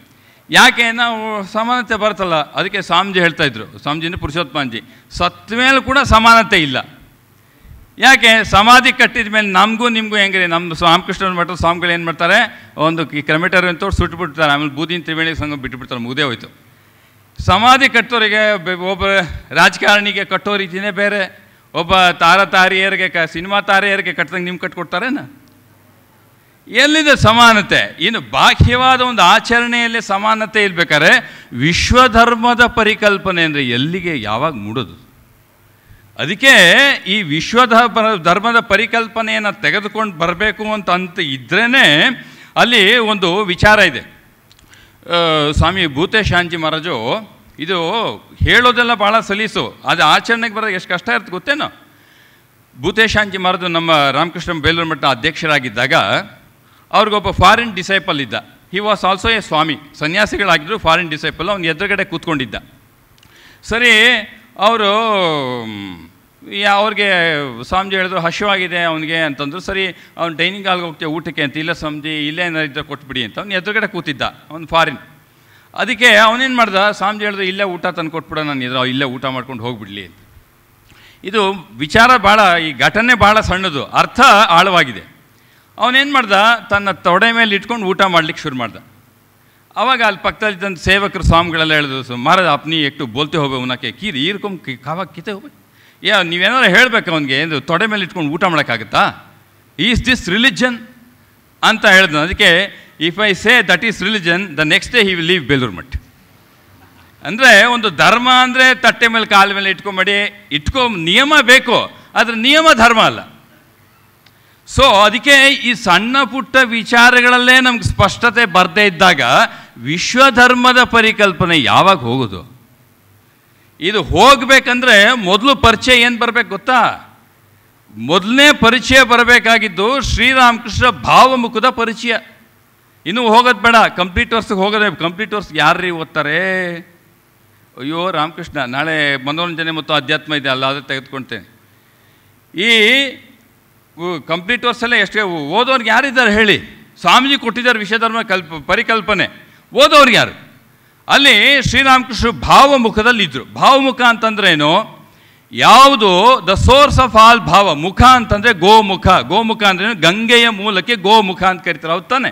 ಯಾಕೆ ನಾವು ಸಮಾನತೆ ಬರ್ತಲ್ಲ ಅದಕ್ಕೆ ಸ್ವಾಮೀಜಿ ಹೇಳ್ತಾ ಇದ್ರು ಸ್ವಾಮೀಜಿನ ಪುರುಷೋತ್ತಮಾಂಜಿ ಸತ್ ಮೇಲೆ ಕೂಡ ಸಮಾನತೆ ಇಲ್ಲ ಯಾಕೆ ಸಮಾಧಿ ಕಟ್ಟಿದ ಮೇಲೆ ನಮಗೂ ನಿಮಗೂ ಹೆಂಗೆ ನಮ್ಮ ರಾಮಕೃಷ್ಣನ ಮಠದ ಸ್ವಾಮಿಗಳು ಏನು ಮಾಡ್ತಾರೆ ಒಂದು ಕಿಲೋಮೀಟರ್ ಅಂತವ್ರು ಸುಟ್ಬಿಡ್ತಾರೆ ಆಮೇಲೆ ಬೂದಿನ ತ್ರಿವೇಣಿ ಸಂಘ ಬಿಟ್ಟುಬಿಡ್ತಾರೆ ಮುಗುದೇ ಹೋಯ್ತು ಸಮಾಧಿ ಕಟ್ಟೋರಿಗೆ ಒಬ್ಬ ರಾಜಕಾರಣಿಗೆ ಕಟ್ಟೋ ರೀತಿಯೇ ಬೇರೆ ಒಬ್ಬ ತಾರತಾರಿಯರಿಗೆ ಕ ಸಿನಿಮಾ ತಾರೆಯರಿಗೆ ಕಟ್ಟಿದಂಗೆ ನಿಮ್ಗೆ ಕಟ್ಕೊಡ್ತಾರೇನು ಎಲ್ಲಿದೆ ಸಮಾನತೆ ಇನ್ನು ಬಾಹ್ಯವಾದ ಒಂದು ಆಚರಣೆಯಲ್ಲಿ ಸಮಾನತೆ ಇರಬೇಕಾದ್ರೆ ವಿಶ್ವಧರ್ಮದ ಪರಿಕಲ್ಪನೆ ಅಂದರೆ ಎಲ್ಲಿಗೆ ಯಾವಾಗ ಮೂಡೋದು ಅದಕ್ಕೆ ಈ ವಿಶ್ವಧ ಧರ್ಮದ ಪರಿಕಲ್ಪನೆಯನ್ನು ತೆಗೆದುಕೊಂಡು ಬರಬೇಕು ಅಂತ ಅಂತ ಇದ್ರೇ ಅಲ್ಲಿ ಒಂದು ವಿಚಾರ ಇದೆ ಸ್ವಾಮಿ ಭೂತೇಶಾಂಜಿ ಮಹಾರಾಜು ಇದು ಹೇಳೋದೆಲ್ಲ ಭಾಳ ಸಲೀಸು ಅದು ಆಚರಣೆಗೆ ಬರೋದು ಎಷ್ಟು ಕಷ್ಟ ಇರುತ್ತೆ ಗೊತ್ತೇನೋ ಭೂತೇಶಾಂಜಿ ಮಹಾರಾಜು ನಮ್ಮ ರಾಮಕೃಷ್ಣ ಬೇಲೂರು ಮಠ ಅಧ್ಯಕ್ಷರಾಗಿದ್ದಾಗ ಅವ್ರಿಗೊಬ್ಬ ಫಾರಿನ್ ಡಿಸೈಪಲ್ ಇದ್ದ he was also a swami ಸನ್ಯಾಸಿಗಳಾಗಿದ್ದರು ಫಾರಿನ್ ಡಿಸೈಪಲ್ ಅವ್ನು ಎದುರುಗಡೆ ಕೂತ್ಕೊಂಡಿದ್ದ ಸರಿ ಅವರು ಅವ್ರಿಗೆ ಸ್ವಾಮೀಜಿ ಹೇಳಿದ್ರು ಹಸಿವಾಗಿದೆ ಅವನಿಗೆ ಅಂತಂದ್ರು ಸರಿ ಅವ್ನು ಡೈನಿಂಗ್ ಹಾಲ್ಗೆ ಹೋಗ್ತೀವಿ ಊಟಕ್ಕೆ ಅಂತ ಇಲ್ಲ ಸ್ವಾಮೀಜಿ ಇಲ್ಲೇ ಏನಾದ್ರು ಕೊಟ್ಬಿಡಿ ಅಂತ ಅವ್ನು ಎದುರುಗಡೆ ಕೂತಿದ್ದ ಅವ್ನು ಫಾರಿನ್ ಅದಕ್ಕೆ ಅವನೇನು ಮಾಡ್ದ ಸ್ವಾಮೀಜಿ ಹೇಳಿದ್ರು ಇಲ್ಲೇ ಊಟ ತಂದು ಕೊಟ್ಬಿಡ ನಾನು ಇದ್ರ ಇಲ್ಲೇ ಊಟ ಮಾಡ್ಕೊಂಡು ಹೋಗ್ಬಿಡ್ಲಿ ಇದು ವಿಚಾರ ಭಾಳ ಈ ಘಟನೆ ಭಾಳ ಸಣ್ಣದು ಅರ್ಥ ಆಳವಾಗಿದೆ ಅವನೇನು ಮಾಡ್ದ ತನ್ನ ತೊಡೆ ಮೇಲೆ ಇಟ್ಕೊಂಡು ಊಟ ಮಾಡ್ಲಿಕ್ಕೆ ಶುರು ಮಾಡ್ದ ಅವಾಗ ಅಲ್ಲಿ ಪಕ್ಕದಲ್ಲಿ ತನ್ನ ಸೇವಕರು ಸ್ವಾಮಿಗಳೆಲ್ಲ ಹೇಳಿದ್ರು ಮಹಾರಾಜ ಅಪ್ನಿ ಎಷ್ಟು ಬೋಲ್ತೆ ಹೋಗ್ಬೇಕು ಅವನಕ್ಕೆ ಕೀರಿ ಈರ್ಕೊಂಬ ಕಾವಾಗ ಕಿತೆ ಹೋಗ್ಬೇಕು ಯಾ ನೀವೇನಾರು ಹೇಳಬೇಕು ಅವನಿಗೆ ಏನು ತೊಡೆ ಮೇಲೆ ಇಟ್ಕೊಂಡು ಊಟ ಮಾಡೋಕ್ಕಾಗುತ್ತಾ ಈಸ್ ದಿಸ್ ರಿಲಿಜನ್ ಅಂತ ಹೇಳಿದ್ನು ಅದಕ್ಕೆ if I say that is religion the next day he will leave Belur Math ಅಂದರೆ ಒಂದು ಧರ್ಮ ಅಂದರೆ ತಟ್ಟೆ ಮೇಲೆ ಕಾಲ ಮೇಲೆ ಇಟ್ಕೊಂಬಡಿ ಇಟ್ಕೊಂಬ ನಿಯಮ ಬೇಕು ಆದರೆ ನಿಯಮ ಧರ್ಮ ಅಲ್ಲ ಸೊ ಅದಕ್ಕೆ ಈ ಸಣ್ಣ ಪುಟ್ಟ ವಿಚಾರಗಳಲ್ಲೇ ನಮ್ಗೆ ಸ್ಪಷ್ಟತೆ ಬರದೇ ಇದ್ದಾಗ ವಿಶ್ವಧರ್ಮದ ಪರಿಕಲ್ಪನೆ ಯಾವಾಗ ಹೋಗೋದು ಇದು ಹೋಗಬೇಕಂದ್ರೆ ಮೊದಲು ಪರಿಚಯ ಏನು ಬರಬೇಕು ಗೊತ್ತಾ ಮೊದಲನೇ ಪರಿಚಯ ಬರಬೇಕಾಗಿದ್ದು ಶ್ರೀರಾಮಕೃಷ್ಣ ಭಾವಮುಖದ ಪರಿಚಯ ಇನ್ನೂ ಹೋಗೋದು ಬೇಡ ಕಂಪ್ಲೀಟ್ ವರ್ಷಕ್ಕೆ ಹೋಗೋದೇ ಕಂಪ್ಲೀಟ್ ವರ್ಷ ಯಾರ್ರೀ ಓದ್ತಾರೆ ಅಯ್ಯೋ ರಾಮಕೃಷ್ಣ ನಾಳೆ ಮನೋರಂಜನೆ ಮತ್ತು ಅಧ್ಯಾತ್ಮ ಇದೆ ಅಲ್ಲ ಅದೇ ತೆಗೆದುಕೊಳ್ತೇನೆ ಈ ಕಂಪ್ಲೀಟ್ ವರ್ಷಲ್ಲೇ ಎಷ್ಟೇ ಓದೋರ್ಗೆ ಯಾರಿದ್ದಾರೆ ಹೇಳಿ ಸ್ವಾಮೀಜಿ ಕೊಟ್ಟಿದ್ದಾರೆ ವಿಷಯಧರ್ಮ ಕಲ್ಪ ಪರಿಕಲ್ಪನೆ ಓದೋರ್ಗೆ ಯಾರು ಅಲ್ಲಿ ಶ್ರೀರಾಮಕೃಷ್ಣ ಭಾವಮುಖದಲ್ಲಿ ಇದ್ದರು ಭಾವಮುಖ ಏನು ಯಾವುದು ದ ಸೋರ್ಸ್ ಆಫ್ ಆಲ್ ಭಾವ ಮುಖ ಅಂತಂದರೆ ಗೋಮುಖ ಗೋಮುಖ ಅಂದ್ರೆ ಗಂಗೆಯ ಮೂಲಕ್ಕೆ ಗೋಮುಖ ಅಂತ ಕರಿತಾರೆ ಅವ್ರು ತಾನೆ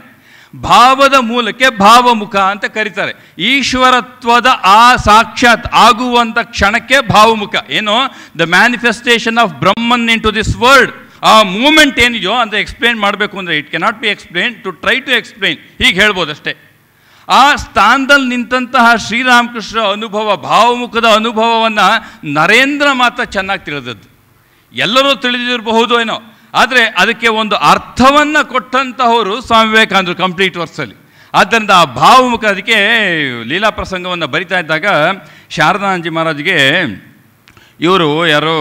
ಭಾವದ ಮೂಲಕ್ಕೆ ಭಾವಮುಖ ಅಂತ ಕರೀತಾರೆ ಈಶ್ವರತ್ವದ ಆ ಸಾಕ್ಷಾತ್ ಆಗುವಂಥ ಕ್ಷಣಕ್ಕೆ ಭಾವಮುಖ ಏನು the manifestation of Brahman into this world ಆ ಮೂಮೆಂಟ್ ಏನಿದೆಯೋ ಅಂದರೆ ಎಕ್ಸ್ಪ್ಲೇನ್ ಮಾಡಬೇಕು ಅಂದರೆ it cannot be explain to try to explain ಹೀಗೆ ಅಷ್ಟೇ ಆ ಸ್ಥಾನದಲ್ಲಿ ನಿಂತಹ ಶ್ರೀರಾಮಕೃಷ್ಣ ಅನುಭವ ಭಾವಮುಖದ ಅನುಭವವನ್ನು ನರೇಂದ್ರ ಮಾತ್ರ ಚೆನ್ನಾಗಿ ತಿಳಿದದ್ದು ಎಲ್ಲರೂ ತಿಳಿದಿರಬಹುದು ಏನೋ ಆದರೆ ಅದಕ್ಕೆ ಒಂದು ಅರ್ಥವನ್ನು ಕೊಟ್ಟಂತಹವರು ಸ್ವಾಮಿ ವಿವೇಕಾನಂದರು ಕಂಪ್ಲೀಟ್ ವರ್ಸಲ್ಲಿ ಆದ್ದರಿಂದ ಆ ಭಾವಮುಖ ಅದಕ್ಕೆ ಲೀಲಾ ಪ್ರಸಂಗವನ್ನು ಬರಿತಾ ಇದ್ದಾಗ ಶಾರದಾನಂದಿ ಮಹಾರಾಜ್ಗೆ ಇವರು ಯಾರೋ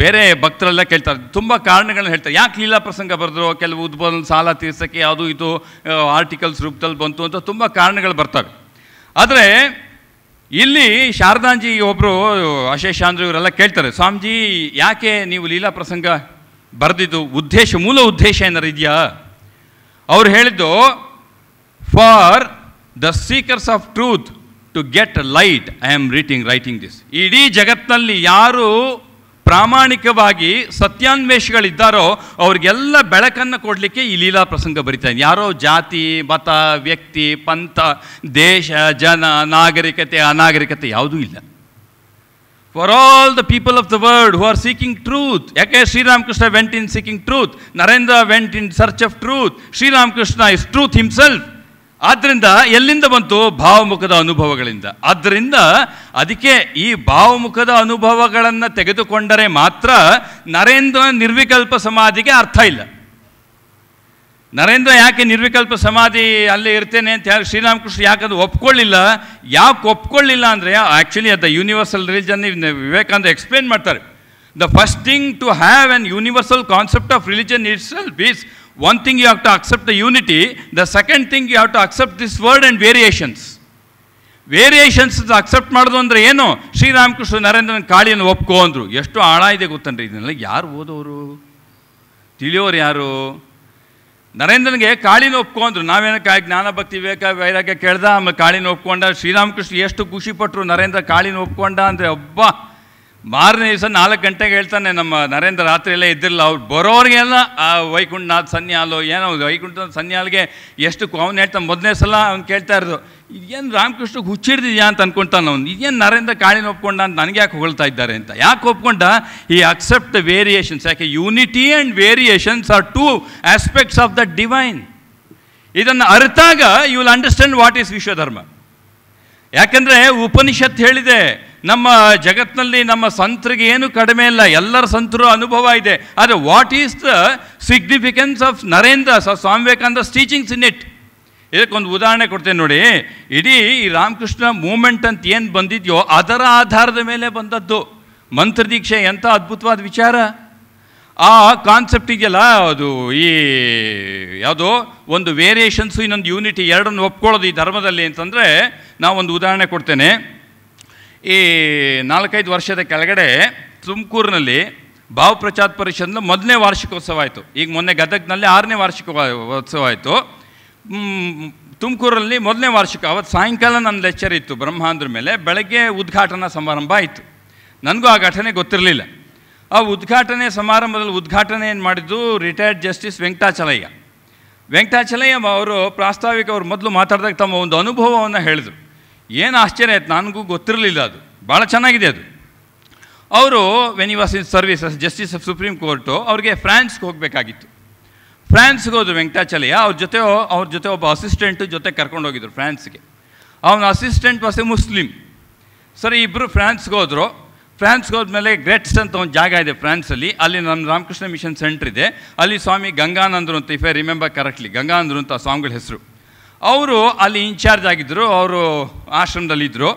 ಬೇರೆ ಭಕ್ತರೆಲ್ಲ ಕೇಳ್ತಾರೆ ತುಂಬ ಕಾರಣಗಳನ್ನ ಹೇಳ್ತಾರೆ ಯಾಕೆ ಲೀಲಾ ಪ್ರಸಂಗ ಬರೆದ್ರು ಕೆಲವು ಉದ್ಬೋಧನ ಸಾಲ ತೀರ್ಸೋಕ್ಕೆ ಯಾವುದು ಇದು ಆರ್ಟಿಕಲ್ಸ್ ರೂಪದಲ್ಲಿ ಬಂತು ಅಂತ ತುಂಬ ಕಾರಣಗಳು ಬರ್ತವೆ ಆದರೆ ಇಲ್ಲಿ ಶಾರದಾಂಜಿ ಒಬ್ಬರು ಅಶೇಷ್ ಇವರೆಲ್ಲ ಕೇಳ್ತಾರೆ ಸ್ವಾಮೀಜಿ ಯಾಕೆ ನೀವು ಲೀಲಾ ಪ್ರಸಂಗ ಬರೆದಿದ್ದು ಉದ್ದೇಶ ಮೂಲ ಉದ್ದೇಶ ಏನಾರು ಇದೆಯಾ ಅವ್ರು ಹೇಳಿದ್ದು for the seekers of truth to get light I am reading writing this ಇಡೀ ಜಗತ್ತಿನಲ್ಲಿ ಯಾರು ಪ್ರಾಮಾಣಿಕವಾಗಿ ಸತ್ಯಾನ್ವೇಷಿಗಳಿದ್ದಾರೋ ಅವ್ರಿಗೆಲ್ಲ ಬೆಳಕನ್ನು ಕೊಡಲಿಕ್ಕೆ ಈ ಲೀಲಾ ಪ್ರಸಂಗ ಬರಿತಾನೆ ಯಾರೋ ಜಾತಿ ಮತ ವ್ಯಕ್ತಿ ಪಂಥ ದೇಶ ಜನ ನಾಗರಿಕತೆ ಅನಾಗರಿಕತೆ ಯಾವುದೂ ಇಲ್ಲ for all the people of the world who are seeking truth ಯಾಕೆ Sri Ramakrishna went in seeking truth Narendra went in search of truth Sri Ramakrishna is truth himself ಆದ್ದರಿಂದ ಎಲ್ಲಿಂದ ಬಂತು ಭಾವಮುಖದ ಅನುಭವಗಳಿಂದ ಆದ್ದರಿಂದ ಅದಕ್ಕೆ ಈ ಭಾವಮುಖದ ಅನುಭವಗಳನ್ನು ತೆಗೆದುಕೊಂಡರೆ ಮಾತ್ರ ನರೇಂದ್ರ ನಿರ್ವಿಕಲ್ಪ ಸಮಾಧಿಗೆ ಅರ್ಥ ಇಲ್ಲ ನರೇಂದ್ರ ಯಾಕೆ ನಿರ್ವಿಕಲ್ಪ ಸಮಾಧಿ ಅಲ್ಲೇ ಇರ್ತೇನೆ ಅಂತ ಹೇಳಿ ಶ್ರೀರಾಮಕೃಷ್ಣ ಅದು ಒಪ್ಕೊಳ್ಳಿಲ್ಲ ಯಾಕೆ ಒಪ್ಕೊಳ್ಳಿಲ್ಲ ಅಂದರೆ ಆ್ಯಕ್ಚುಲಿ ಅದ ಯೂನಿವರ್ಸಲ್ ರಿಲಿಜನ್ ವಿವೇಕಾನಂದ ಎಕ್ಸ್ಪ್ಲೇನ್ ಮಾಡ್ತಾರೆ the first thing to have an universal concept of religion itself is one thing you have to accept the unity the second thing you have to accept this word and variations variations accept ಮಾಡೋದು ಅಂದರೆ ಏನು ಶ್ರೀರಾಮಕೃಷ್ಣ ನರೇಂದ್ರನ ಕಾಳಿಯನ್ನು ಒಪ್ಕೋ ಅಂದರು ಎಷ್ಟು ಆಳ ಇದೆ ಗೊತ್ತನ್ರಿ ಇದನ್ನೆಲ್ಲ ಯಾರು ಓದೋರು ತಿಳಿಯೋರು ಯಾರು ನರೇಂದ್ರನಿಗೆ ಕಾಳಿನ ಒಪ್ಕೊಂಡ್ರು ನಾವೇನ ಕಾ ಜ್ಞಾನ ಭಕ್ತಿ ವಿವೇಕ ವೈರಾಗ್ಯ ಕೇಳ್ದ ಆಮೇಲೆ ಕಾಳಿನ ಒಪ್ಕೊಂಡ ಶ್ರೀರಾಮಕೃಷ್ಣ ಎಷ್ಟು ಖುಷಿಪಟ್ಟರು ನರೇಂದ್ರ ಕಾಳಿನ ಒಪ್ಕೊಂಡ ಅಂದರೆ ಒಬ್ಬ ಮಾರನೇ ದಿವಸ ನಾಲ್ಕು ಗಂಟೆಗೆ ಹೇಳ್ತಾನೆ ನಮ್ಮ ನರೇಂದ್ರ ರಾತ್ರಿಯಲ್ಲೇ ಇದ್ದಿರಲಿಲ್ಲ ಅವ್ರು ಬರೋರಿಗೆಲ್ಲ ಆ ವೈಕುಂಠನಾಥ್ ಸನ್ಯಾಲು ಏನೋ ವೈಕುಂಠನಾಥ್ ಸನ್ಯಾಲ್ಗೆ ಎಷ್ಟು ಅವನು ಹೇಳ್ತಾನೆ ಮೊದಲನೇ ಸಲ ಅವ್ನು ಕೇಳ್ತಾ ಇರೋದು ಏನು ರಾಮಕೃಷ್ಣ ಹುಚ್ಚಿಡ್ದಿದ್ಯಾ ಅಂತ ಅನ್ಕೊಂತಾನೆ ಅವ್ನು ಏನು ನರೇಂದ್ರ ಕಾಳಿನ ಒಪ್ಕೊಂಡ ಅಂತ ನನಗೆ ಯಾಕೆ ಹೊಗಳ್ತಾ ಇದ್ದಾರೆ ಅಂತ ಯಾಕೆ ಒಪ್ಕೊಂಡ ಈ ಅಕ್ಸೆಪ್ಟ್ ದ ವೇರಿಯೇಷನ್ಸ್ ಯಾಕೆ unity and variations are two aspects of the divine ಇದನ್ನು ಅರ್ಥಾಗ you will understand what is ವಿಶ್ವಧರ್ಮ ಯಾಕಂದರೆ ಉಪನಿಷತ್ ಹೇಳಿದೆ ನಮ್ಮ ಜಗತ್ತಿನಲ್ಲಿ ನಮ್ಮ ಸಂತರಿಗೆ ಏನು ಕಡಿಮೆ ಇಲ್ಲ ಎಲ್ಲರ ಸಂತರು ಅನುಭವ ಇದೆ ಆದರೆ what is the significance of Narendra Swami Vivekananda teachings in it ಇದಕ್ಕೊಂದು ಉದಾಹರಣೆ ಕೊಡ್ತೇನೆ ನೋಡಿ ಇಡೀ ಈ ರಾಮಕೃಷ್ಣ ಮೂಮೆಂಟ್ ಅಂತ ಏನು ಬಂದಿದೆಯೋ ಅದರ ಆಧಾರದ ಮೇಲೆ ಬಂದದ್ದು ಮಂತ್ರದೀಕ್ಷೆ ಎಂಥ ಅದ್ಭುತವಾದ ವಿಚಾರ ಆ ಕಾನ್ಸೆಪ್ಟ್ ಇದೆಯಲ್ಲ ಅದು ಈ ಯಾವುದೋ ಒಂದು ವೇರಿಯೇಷನ್ಸು ಇನ್ನೊಂದು ಯೂನಿಟಿ ಎರಡನ್ನು ಒಪ್ಕೊಳ್ಳೋದು ಈ ಧರ್ಮದಲ್ಲಿ ಅಂತಂದರೆ ಒಂದು ಉದಾಹರಣೆ ಕೊಡ್ತೇನೆ ಈ ನಾಲ್ಕೈದು ವರ್ಷದ ಕೆಳಗಡೆ ತುಮಕೂರಿನಲ್ಲಿ ಭಾವಪ್ರಚಾರ ಪರಿಷತ್ನ ಮೊದಲನೇ ವಾರ್ಷಿಕೋತ್ಸವ ಆಯಿತು ಈಗ ಮೊನ್ನೆ ಗದಗ್ನಲ್ಲಿ ಆರನೇ ವಾರ್ಷಿಕ ಉತ್ಸವ ಆಯಿತು ತುಮಕೂರಲ್ಲಿ ಮೊದಲನೇ ವಾರ್ಷಿಕ ಅವತ್ತು ಸಾಯಂಕಾಲ ನನ್ನ ಲೆಕ್ಚರ್ ಇತ್ತು ಬ್ರಹ್ಮಾಂಧ್ರ ಮೇಲೆ ಬೆಳಗ್ಗೆ ಉದ್ಘಾಟನಾ ಸಮಾರಂಭ ಆಯಿತು ನನಗೂ ಆ ಘಟನೆ ಗೊತ್ತಿರಲಿಲ್ಲ ಆ ಉದ್ಘಾಟನೆ ಸಮಾರಂಭದಲ್ಲಿ ಉದ್ಘಾಟನೆ ಏನು ಮಾಡಿದ್ದು ರಿಟೈರ್ಡ್ ಜಸ್ಟಿಸ್ ವೆಂಕಟಾಚಲಯ್ಯ ವೆಂಕಟಾಚಲಯ್ಯ ಅವರು ಪ್ರಾಸ್ತಾವಿಕ ಅವರು ಮೊದಲು ಮಾತಾಡಿದಾಗ ತಮ್ಮ ಒಂದು ಅನುಭವವನ್ನು ಹೇಳಿದರು ಏನು ಆಶ್ಚರ್ಯ ಆಯ್ತು ನನಗೂ ಗೊತ್ತಿರಲಿಲ್ಲ ಅದು ಭಾಳ ಚೆನ್ನಾಗಿದೆ ಅದು ಅವರು when you was in as justice of supreme court ಅವ್ರಿಗೆ ಫ್ರಾನ್ಸ್ಗೆ ಹೋಗಬೇಕಾಗಿತ್ತು ಫ್ರಾನ್ಸ್ಗೆ ಹೋದ್ರು ವೆಂಕಟಾಚಲಯ್ಯ ಅವ್ರ ಜೊತೆ ಅವ್ರ ಜೊತೆ ಒಬ್ಬ ಅಸಿಸ್ಟೆಂಟ್ ಜೊತೆ ಕರ್ಕೊಂಡು ಹೋಗಿದ್ರು ಫ್ರಾನ್ಸ್ಗೆ ಅವನ ಅಸಿಸ್ಟೆಂಟ್ ವಾಸೆ ಮುಸ್ಲಿಂ ಸರಿ ಇಬ್ಬರು ಫ್ರಾನ್ಸ್ಗೆ ಹೋದರು ಫ್ರಾನ್ಸ್ಗೆ ಹೋದ್ಮೇಲೆ ಗ್ರೇಟ್ಸ್ ಅಂತ ಒಂದು ಜಾಗ ಇದೆ ಫ್ರಾನ್ಸಲ್ಲಿ ಅಲ್ಲಿ ನಮ್ಮ ರಾಮಕೃಷ್ಣ ಮಿಷನ್ ಸೆಂಟ್ರ್ ಇದೆ ಅಲ್ಲಿ ಸ್ವಾಮಿ ಗಂಗಾನಂದರು ಅಂತ ಇಫ್ ಐ ರಿಮೆಂಬರ್ ಕರೆಕ್ಟ್ಲಿ ಗಂಗಾನಂದರು ಅಂತ ಸ್ವಾಮಿಗಳ ಹೆಸರು ಅವರು ಅಲ್ಲಿ ಇನ್ಚಾರ್ಜ್ ಆಗಿದ್ದರು ಅವರು ಆಶ್ರಮದಲ್ಲಿದ್ದರು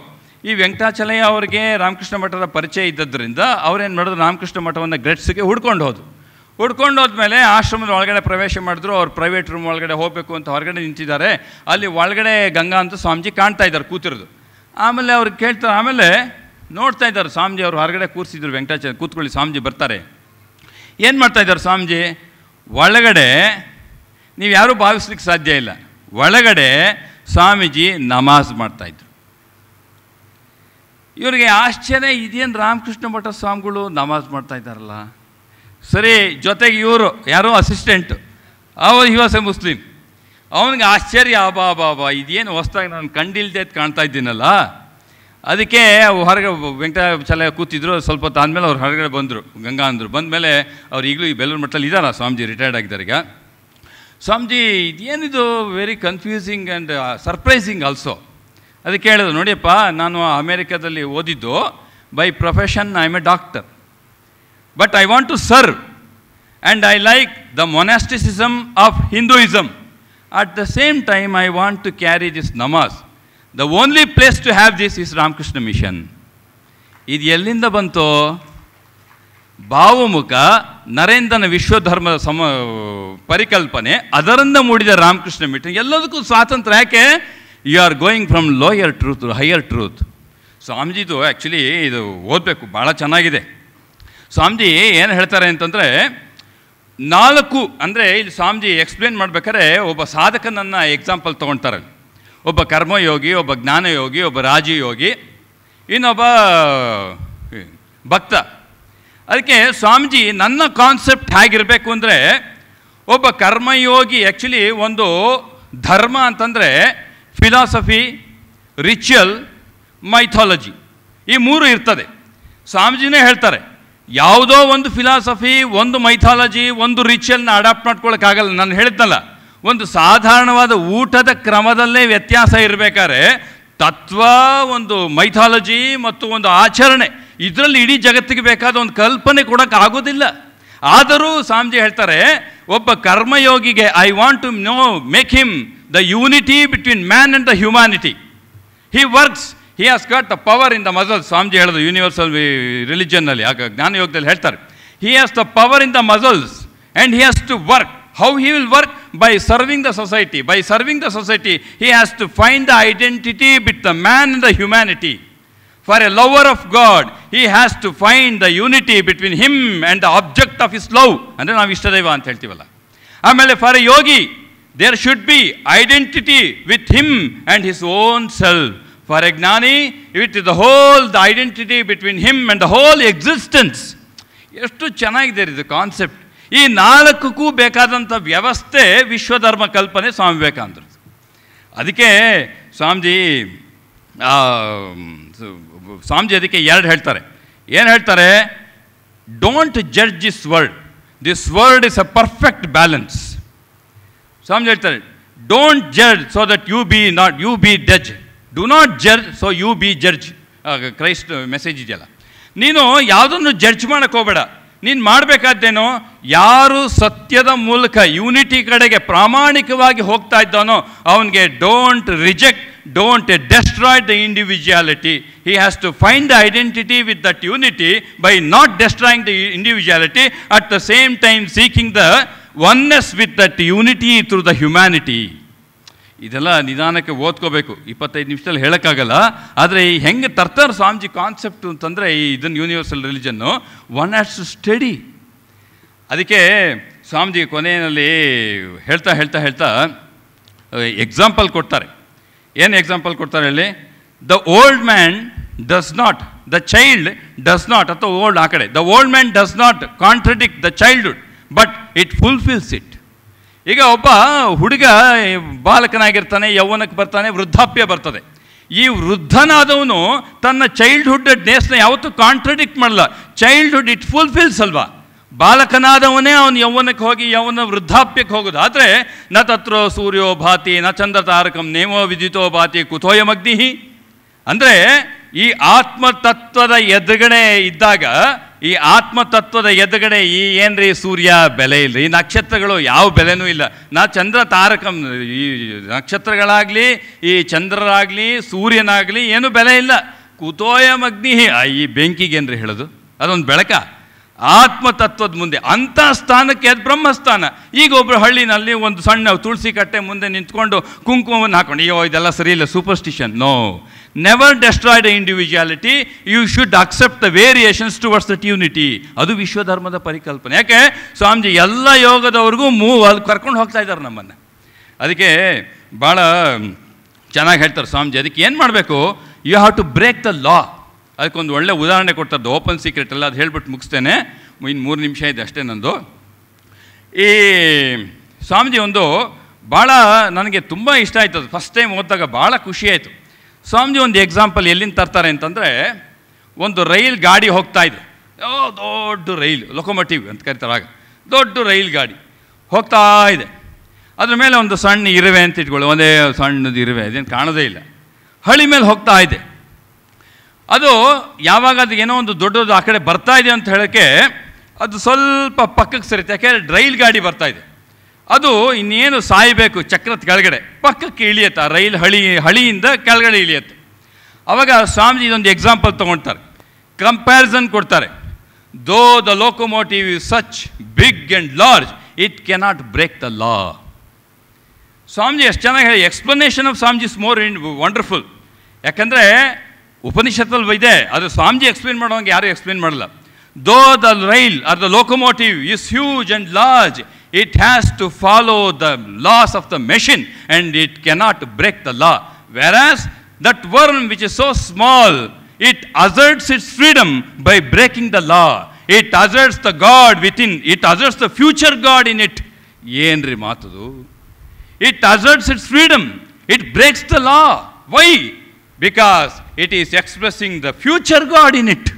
ಈ ವೆಂಕಟಾಚಲಯ್ಯ ಅವರಿಗೆ ರಾಮಕೃಷ್ಣ ಮಠದ ಪರಿಚಯ ಇದ್ದದ್ದರಿಂದ ಅವರೇನು ಮಾಡಿದ್ರು ರಾಮಕೃಷ್ಣ ಮಠವನ್ನು ಗ್ರೆಟ್ಸ್ಗೆ ಹುಡ್ಕೊಂಡು ಹೋದ್ರು ಹುಡ್ಕೊಂಡು ಹೋದ್ಮೇಲೆ ಆಶ್ರಮದ ಒಳಗಡೆ ಪ್ರವೇಶ ಮಾಡಿದ್ರು ಅವ್ರು ಪ್ರೈವೇಟ್ ರೂಮ್ ಒಳಗಡೆ ಹೋಗಬೇಕು ಅಂತ ಹೊರಗಡೆ ನಿಂತಿದ್ದಾರೆ ಅಲ್ಲಿ ಒಳಗಡೆ ಗಂಗಾ ಅಂತ ಸ್ವಾಮೀಜಿ ಕಾಣ್ತಾ ಇದ್ದಾರೆ ಕೂತಿರೋದು ಆಮೇಲೆ ಅವ್ರು ಕೇಳ್ತಾರೆ ಆಮೇಲೆ ನೋಡ್ತಾ ಇದ್ದಾರೆ ಸ್ವಾಮೀಜಿ ಅವರು ಹೊರಗಡೆ ಕೂರಿಸಿದ್ರು ವೆಂಕಟಾಚಾರ್ಯ ಕೂತ್ಕೊಳ್ಳಿ ಸ್ವಾಮೀಜಿ ಬರ್ತಾರೆ ಏನು ಮಾಡ್ತಾ ಇದ್ದಾರೆ ಸ್ವಾಮೀಜಿ ಒಳಗಡೆ ನೀವು ಯಾರೂ ಭಾವಿಸ್ಲಿಕ್ಕೆ ಸಾಧ್ಯ ಇಲ್ಲ ಒಳಗಡೆ ಸ್ವಾಮೀಜಿ ನಮಾಜ್ ಮಾಡ್ತಾಯಿದ್ರು ಇವರಿಗೆ ಆಶ್ಚರ್ಯ ಇದೇನು ರಾಮಕೃಷ್ಣ ಭಟ್ಟ ಸ್ವಾಮಿಗಳು ನಮಾಜ್ ಮಾಡ್ತಾ ಇದ್ದಾರಲ್ಲ ಸರಿ ಜೊತೆಗೆ ಇವರು ಯಾರೋ ಅಸಿಸ್ಟೆಂಟು ಅವರು ಯು ಎ ಮುಸ್ಲಿಂ ಅವನಿಗೆ ಆಶ್ಚರ್ಯ ಅಬಾ ಅಬಾ ಇದೇನು ಹೊಸ್ದಾಗಿ ನಾನು ಕಂಡಿಲ್ದೆ ಕಾಣ್ತಾ ಇದ್ದೀನಲ್ಲ ಅದಕ್ಕೆ ಹೊರಗೆ ಚಲ ಕೂತಿದ್ರು ಸ್ವಲ್ಪ ಆದಮೇಲೆ ಅವ್ರು ಹೊರಗಡೆ ಬಂದರು ಗಂಗಾ ಅಂದರು ಮೇಲೆ ಅವ್ರು ಈಗಲೂ ಈ ಬೆಲ್ಲೂರು ಮಟ್ಟದಲ್ಲಿ ಇದ್ದಾರ ಸ್ವಾಮೀಜಿ ರಿಟೈರ್ಡ್ ಆಗಿದ್ದಾರೆ ಈಗ ಸ್ವಾಮೀಜಿ ಇದೇನಿದು very confusing and surprising also ಅದಕ್ಕೆ ಹೇಳಿದ್ರು ನೋಡಿಯಪ್ಪ ನಾನು ಅಮೇರಿಕಾದಲ್ಲಿ ಓದಿದ್ದು by profession I am a doctor but I want to serve and I like the monasticism of Hinduism at the same time I want to carry this ನಮಾಜ್ the only place to have this is Ramakrishna mission ಇದು ಎಲ್ಲಿಂದ ಬಂತು ಭಾವಮುಖ ನರೇಂದ್ರನ ವಿಶ್ವಧರ್ಮದ ಸಮ ಪರಿಕಲ್ಪನೆ ಅದರಿಂದ ಮೂಡಿದ Ramakrishna mission ಎಲ್ಲದಕ್ಕೂ ಸ್ವಾತಂತ್ರ್ಯ ಯಾಕೆ you are going from lower truth higher truth ಸ್ವಾಮೀಜಿದು ಆ್ಯಕ್ಚುಲಿ ಇದು ಓದಬೇಕು ಭಾಳ ಚೆನ್ನಾಗಿದೆ ಸ್ವಾಮೀಜಿ ಏನು ಹೇಳ್ತಾರೆ ಅಂತಂದರೆ ನಾಲ್ಕು ಅಂದರೆ ಇಲ್ಲಿ ಸ್ವಾಮೀಜಿ ಎಕ್ಸ್ಪ್ಲೇನ್ ಮಾಡ್ಬೇಕಾದ್ರೆ ಒಬ್ಬ ಸಾಧಕನನ್ನು ಎಕ್ಸಾಂಪಲ್ ತೊಗೊಳ್ತಾರೆ ಒಬ್ಬ ಕರ್ಮಯೋಗಿ ಒಬ್ಬ ಜ್ಞಾನಯೋಗಿ ಒಬ್ಬ ರಾಜಯೋಗಿ ಇನ್ನೊಬ್ಬ ಭಕ್ತ ಅದಕ್ಕೆ ಸ್ವಾಮೀಜಿ ನನ್ನ ಕಾನ್ಸೆಪ್ಟ್ ಹೇಗಿರಬೇಕು ಅಂದರೆ ಒಬ್ಬ ಕರ್ಮಯೋಗಿ ಆ್ಯಕ್ಚುಲಿ ಒಂದು ಧರ್ಮ ಅಂತಂದರೆ ಫಿಲಾಸಫಿ ರಿಚುವಲ್ ಮೈಥಾಲಜಿ ಈ ಮೂರು ಇರ್ತದೆ ಸ್ವಾಮೀಜಿನೇ ಹೇಳ್ತಾರೆ ಯಾವುದೋ ಒಂದು ಫಿಲಾಸಫಿ ಒಂದು ಮೈಥಾಲಜಿ ಒಂದು ರಿಚುವಲ್ನ ಅಡಾಪ್ಟ್ ಮಾಡ್ಕೊಳ್ಳೋಕ್ಕಾಗಲ್ಲ ನಾನು ಹೇಳಿದ್ನಲ್ಲ ಒಂದು ಸಾಧಾರಣವಾದ ಊಟದ ಕ್ರಮದಲ್ಲೇ ವ್ಯತ್ಯಾಸ ಇರಬೇಕಾದ್ರೆ ತತ್ವ ಒಂದು ಮೈಥಾಲಜಿ ಮತ್ತು ಒಂದು ಆಚರಣೆ ಇದರಲ್ಲಿ ಇಡೀ ಜಗತ್ತಿಗೆ ಬೇಕಾದ ಒಂದು ಕಲ್ಪನೆ ಕೊಡೋಕೆ ಆಗೋದಿಲ್ಲ ಆದರೂ ಸ್ವಾಮೀಜಿ ಹೇಳ್ತಾರೆ ಒಬ್ಬ ಕರ್ಮಯೋಗಿಗೆ I want to know make him the unity between man and the humanity he works he has got the power in the muscles Swamiji ಹೇಳೋದು ಯೂನಿವರ್ಸಲ್ ರಿಲಿಜನ್ನಲ್ಲಿ ಆಗ ಜ್ಞಾನಯೋಗದಲ್ಲಿ ಹೇಳ್ತಾರೆ he has the power in the muscles and he has to work how he will work by serving the society by serving the society he has to find the identity between the man in the humanity for a lover of God he has to find the unity between him and the object of his love ಅಂದರೆ ನಾವು ಇಷ್ಟದೈವ ಅಂತ ಹೇಳ್ತೀವಲ್ಲ ಆಮೇಲೆ for a yogi there should be identity with him and his own self for a jnani with is the whole the identity between him and the whole existence ಎಷ್ಟು ಚೆನ್ನಾಗಿದೆ ಇದು concept ಈ ನಾಲ್ಕಕ್ಕೂ ಬೇಕಾದಂಥ ವ್ಯವಸ್ಥೆ ವಿಶ್ವಧರ್ಮ ಕಲ್ಪನೆ ಸ್ವಾಮಿ ವಿವೇಕಾನಂದರು ಅದಕ್ಕೆ ಸ್ವಾಮೀಜಿ ಸ್ವಾಮೀಜಿ ಅದಕ್ಕೆ ಎರಡು ಹೇಳ್ತಾರೆ ಏನು ಹೇಳ್ತಾರೆ don't judge this world this world is a perfect balance Swamiji ಹೇಳ್ತಾರೆ don't judge so that you be not you be judged do not judge so you be judged Christ message ಇದೆಯಲ್ಲ ನೀನು ಯಾವುದನ್ನು ಜಡ್ಜ್ ಮಾಡಕ್ಕೆ ಹೋಗಬೇಡ ನೀನು ಮಾಡಬೇಕಾದ್ದೇನೋ ಯಾರು ಸತ್ಯದ ಮೂಲಕ ಯೂನಿಟಿ ಕಡೆಗೆ ಪ್ರಾಮಾಣಿಕವಾಗಿ ಹೋಗ್ತಾ ಇದ್ದಾನೋ ಅವನಿಗೆ don't reject don't destroy the individuality. He has to find the identity with that unity by not destroying the individuality, at the same time seeking the oneness with that unity through the humanity. ಇದೆಲ್ಲ ನಿಧಾನಕ್ಕೆ ಓದ್ಕೋಬೇಕು ಇಪ್ಪತ್ತೈದು ನಿಮಿಷದಲ್ಲಿ ಹೇಳೋಕ್ಕಾಗಲ್ಲ ಆದರೆ ಈ ಹೆಂಗೆ ತರ್ತಾರೆ Swamiji concept ಅಂತಂದರೆ ಈ ಇದನ್ನು ಯೂನಿವರ್ಸಲ್ ರಿಲಿಜನ್ನು ಒನ್ ಹ್ಯಾಸ್ ಟು ಸ್ಟಡಿ ಅದಕ್ಕೆ ಸ್ವಾಮೀಜಿ ಕೊನೆಯಲ್ಲಿ ಹೇಳ್ತಾ ಹೇಳ್ತಾ ಹೇಳ್ತಾ ಎಕ್ಸಾಂಪಲ್ ಕೊಡ್ತಾರೆ ಏನು ಎಕ್ಸಾಂಪಲ್ ಕೊಡ್ತಾರೆ ಹೇಳಿ the old man does not the child does not ಅಥವಾ ಓಲ್ಡ್ ಆ ಕಡೆ the old man does not contradict the childhood but it fulfils it ಈಗ ಒಬ್ಬ ಹುಡುಗ ಬಾಲಕನಾಗಿರ್ತಾನೆ ಯೌವನಕ್ಕೆ ಬರ್ತಾನೆ ವೃದ್ಧಾಪ್ಯ ಬರ್ತದೆ ಈ ವೃದ್ಧನಾದವನು ತನ್ನ ಚೈಲ್ಡ್ಹುಡ್ ಡೇಸ್ನ ಯಾವತ್ತೂ ಕಾಂಟ್ರಡಿಕ್ಟ್ ಮಾಡಲ್ಲ ಚೈಲ್ಡ್ಹುಡ್ ಇಟ್ ಫುಲ್ಫಿಲ್ಸ್ ಅಲ್ವಾ ಬಾಲಕನಾದವನೇ ಅವನು ಯೌವನಕ್ಕೆ ಹೋಗಿ ಯೌವನ ವೃದ್ಧಾಪ್ಯಕ್ಕೆ ಹೋಗೋದು ಆದರೆ ನ ತತ್ರೋ ಸೂರ್ಯೋ ಭಾತಿ ನ ಚಂದ್ರ ತಾರಕಂ ನೇಮೋ ವಿದ್ಯುತೋ ಭಾತಿ ಕುತೋಯಮಗ್ನಿಹಿ ಅಂದರೆ ಈ ಆತ್ಮತತ್ವದ ಎದುರುಗಡೆ ಇದ್ದಾಗ ಈ ಆತ್ಮತತ್ವದ ಎದುರುಗಡೆ ಈ ಏನ್ರಿ ಸೂರ್ಯ ಬೆಲೆ ಇಲ್ಲ ಈ ನಕ್ಷತ್ರಗಳು ಯಾವ ಬೆಲೆನೂ ಇಲ್ಲ ನಾ ಚಂದ್ರ ತಾರಕಂ ಈ ನಕ್ಷತ್ರಗಳಾಗಲಿ ಈ ಚಂದ್ರರಾಗಲಿ ಸೂರ್ಯನಾಗಲಿ ಏನೂ ಬೆಲೆ ಇಲ್ಲ ಕುತೋಯಮಗ್ನಿಹಿ ಈ ಏನ್ರಿ ಹೇಳೋದು ಅದೊಂದು ಬೆಳಕ ಆತ್ಮತತ್ವದ ಮುಂದೆ ಅಂಥ ಸ್ಥಾನಕ್ಕೆ ಅದು ಬ್ರಹ್ಮಸ್ಥಾನ ಈಗ ಒಬ್ಬರು ಹಳ್ಳಿನಲ್ಲಿ ಒಂದು ಸಣ್ಣ ತುಳಸಿ ಕಟ್ಟೆ ಮುಂದೆ ನಿಂತ್ಕೊಂಡು ಕುಂಕುಮವನ್ನು ಹಾಕೊಂಡು ಅಯ್ಯೋ ಇದೆಲ್ಲ ಸರಿ ಇಲ್ಲ superstition no never destroyed individuality you should accept the variations towards the unity ಅದು ವಿಶ್ವಧರ್ಮದ ಪರಿಕಲ್ಪನೆ ಯಾಕೆ ಸ್ವಾಮೀಜಿ ಎಲ್ಲ ಯೋಗದವ್ರಿಗೂ ಮೂವ್ ಅಲ್ಲಿ ಕರ್ಕೊಂಡು ಹೋಗ್ತಾ ಇದ್ದಾರೆ ನಮ್ಮನ್ನು ಅದಕ್ಕೆ ಭಾಳ ಚೆನ್ನಾಗಿ ಹೇಳ್ತಾರೆ ಸ್ವಾಮೀಜಿ ಅದಕ್ಕೆ ಏನು ಮಾಡಬೇಕು you have to break the law ಅದಕ್ಕೊಂದು ಒಳ್ಳೆ ಉದಾಹರಣೆ ಕೊಡ್ತಾರೆ ಓಪನ್ ಸೀಕ್ರೆಟ್ ಎಲ್ಲ ಅದು ಹೇಳ್ಬಿಟ್ಟು ಮುಗಿಸ್ತೇನೆ ಇನ್ನು ಮೂರು ನಿಮಿಷ ಇದೆ ಅಷ್ಟೇ ನಂದು ಈ ಸ್ವಾಮೀಜಿ ಒಂದು ಭಾಳ ನನಗೆ ತುಂಬ ಇಷ್ಟ ಆಯಿತು ಅದು ಫಸ್ಟ್ ಟೈಮ್ ಓದಿದಾಗ ಭಾಳ ಖುಷಿಯಾಯಿತು ಸ್ವಾಮೀಜಿ ಒಂದು ಎಕ್ಸಾಂಪಲ್ ಎಲ್ಲಿಂದ ತರ್ತಾರೆ ಅಂತಂದರೆ ಒಂದು ರೈಲ್ ಗಾಡಿ ಹೋಗ್ತಾ ಇದೆ ಯಾವ ದೊಡ್ಡ ರೈಲು ಲೊಕೊಮೋಟಿವ್ ಅಂತ ಕರಿತಾರೆ ಆಗ ದೊಡ್ಡ ರೈಲ್ ಗಾಡಿ ಹೋಗ್ತಾ ಇದೆ ಅದ್ರ ಮೇಲೆ ಒಂದು ಸಣ್ಣ ಇರುವೆ ಅಂತ ಇಟ್ಕೊಳ್ಳಿ ಒಂದೇ ಸಣ್ಣದು ಇರುವೆ ಅದೇನು ಕಾಣೋದೇ ಇಲ್ಲ ಹಳಿ ಮೇಲೆ ಹೋಗ್ತಾ ಇದೆ ಅದು ಯಾವಾಗ ಅದು ಏನೋ ಒಂದು ದೊಡ್ಡದು ಆ ಕಡೆ ಬರ್ತಾ ಇದೆ ಅಂತ ಹೇಳೋಕ್ಕೆ ಅದು ಸ್ವಲ್ಪ ಪಕ್ಕಕ್ಕೆ ಸರಿತೆ ಯಾಕೆಂದರೆ ರೈಲ್ ಗಾಡಿ ಬರ್ತಾ ಇದೆ ಅದು ಇನ್ನೇನು ಸಾಯಬೇಕು ಚಕ್ರದ ಕೆಳಗಡೆ ಪಕ್ಕಕ್ಕೆ ಇಳಿಯತ್ತೆ ಆ ರೈಲ್ ಹಳಿ ಹಳಿಯಿಂದ ಕೆಳಗಡೆ ಇಳಿಯತ್ತೆ ಅವಾಗ ಸ್ವಾಮೀಜಿ ಇದೊಂದು ಎಕ್ಸಾಂಪಲ್ ತೊಗೊಳ್ತಾರೆ ಕಂಪ್ಯಾರಿಸನ್ ಕೊಡ್ತಾರೆ though the locomotive is such big and large it cannot break the law Swamiji ಎಷ್ಟು ಚೆನ್ನಾಗಿ ಹೇಳಿ explanation of Swamiji is more in wonderful ಯಾಕಂದರೆ ಉಪನಿಷತ್ತಲ್ಲಿ ಇದೆ ಆದರೆ ಸ್ವಾಮೀಜಿ ಎಕ್ಸ್ಪ್ಲೇನ್ ಮಾಡೋಂಗೆ ಯಾರೂ ಎಕ್ಸ್ಪ್ಲೇನ್ ಮಾಡಲ್ಲ though the rail or the locomotive is huge and large it has to follow the laws of the machine and it cannot break the law whereas that worm which is so small it asserts its freedom by breaking the law it asserts the god within it asserts the future god in it ಏನ್ರಿ ಮಾತದು it asserts its freedom it breaks the law why because it is expressing the future god in it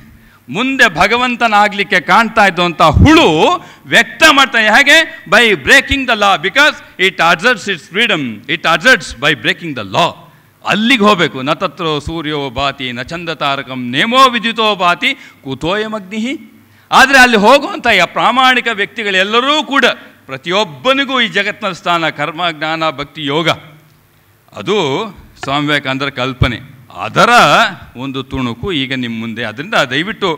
ಮುಂದೆ ಭಗವಂತನಾಗಲಿಕ್ಕೆ ಕಾಣ್ತಾ ಇದ್ದಂಥ ಹುಳು ವ್ಯಕ್ತ ಮಾಡ್ತಾ ಹೇಗೆ by breaking the law because it asserts its freedom it asserts by breaking the law ಅಲ್ಲಿಗೆ ಹೋಗಬೇಕು ನ ತತ್ರೋ ಸೂರ್ಯೋ ಭಾತಿ ನ ಚಂದ ತಾರಕಂ ನೇಮೋ ವಿದ್ಯುತೋ ಭಾತಿ ಮಗ್ನಿಹಿ ಆದರೆ ಅಲ್ಲಿ ಹೋಗುವಂಥ ಪ್ರಾಮಾಣಿಕ ವ್ಯಕ್ತಿಗಳೆಲ್ಲರೂ ಕೂಡ ಪ್ರತಿಯೊಬ್ಬನಿಗೂ ಈ ಜಗತ್ತಿನ ಸ್ಥಾನ ಕರ್ಮ ಜ್ಞಾನ ಭಕ್ತಿ ಯೋಗ ಅದು ಸ್ವಾಮಿ ವಿವೇಕಾನಂದರ ಕಲ್ಪನೆ ಅದರ ಒಂದು ತುಣುಕು ಈಗ ನಿಮ್ಮ ಮುಂದೆ ಅದರಿಂದ ದಯವಿಟ್ಟು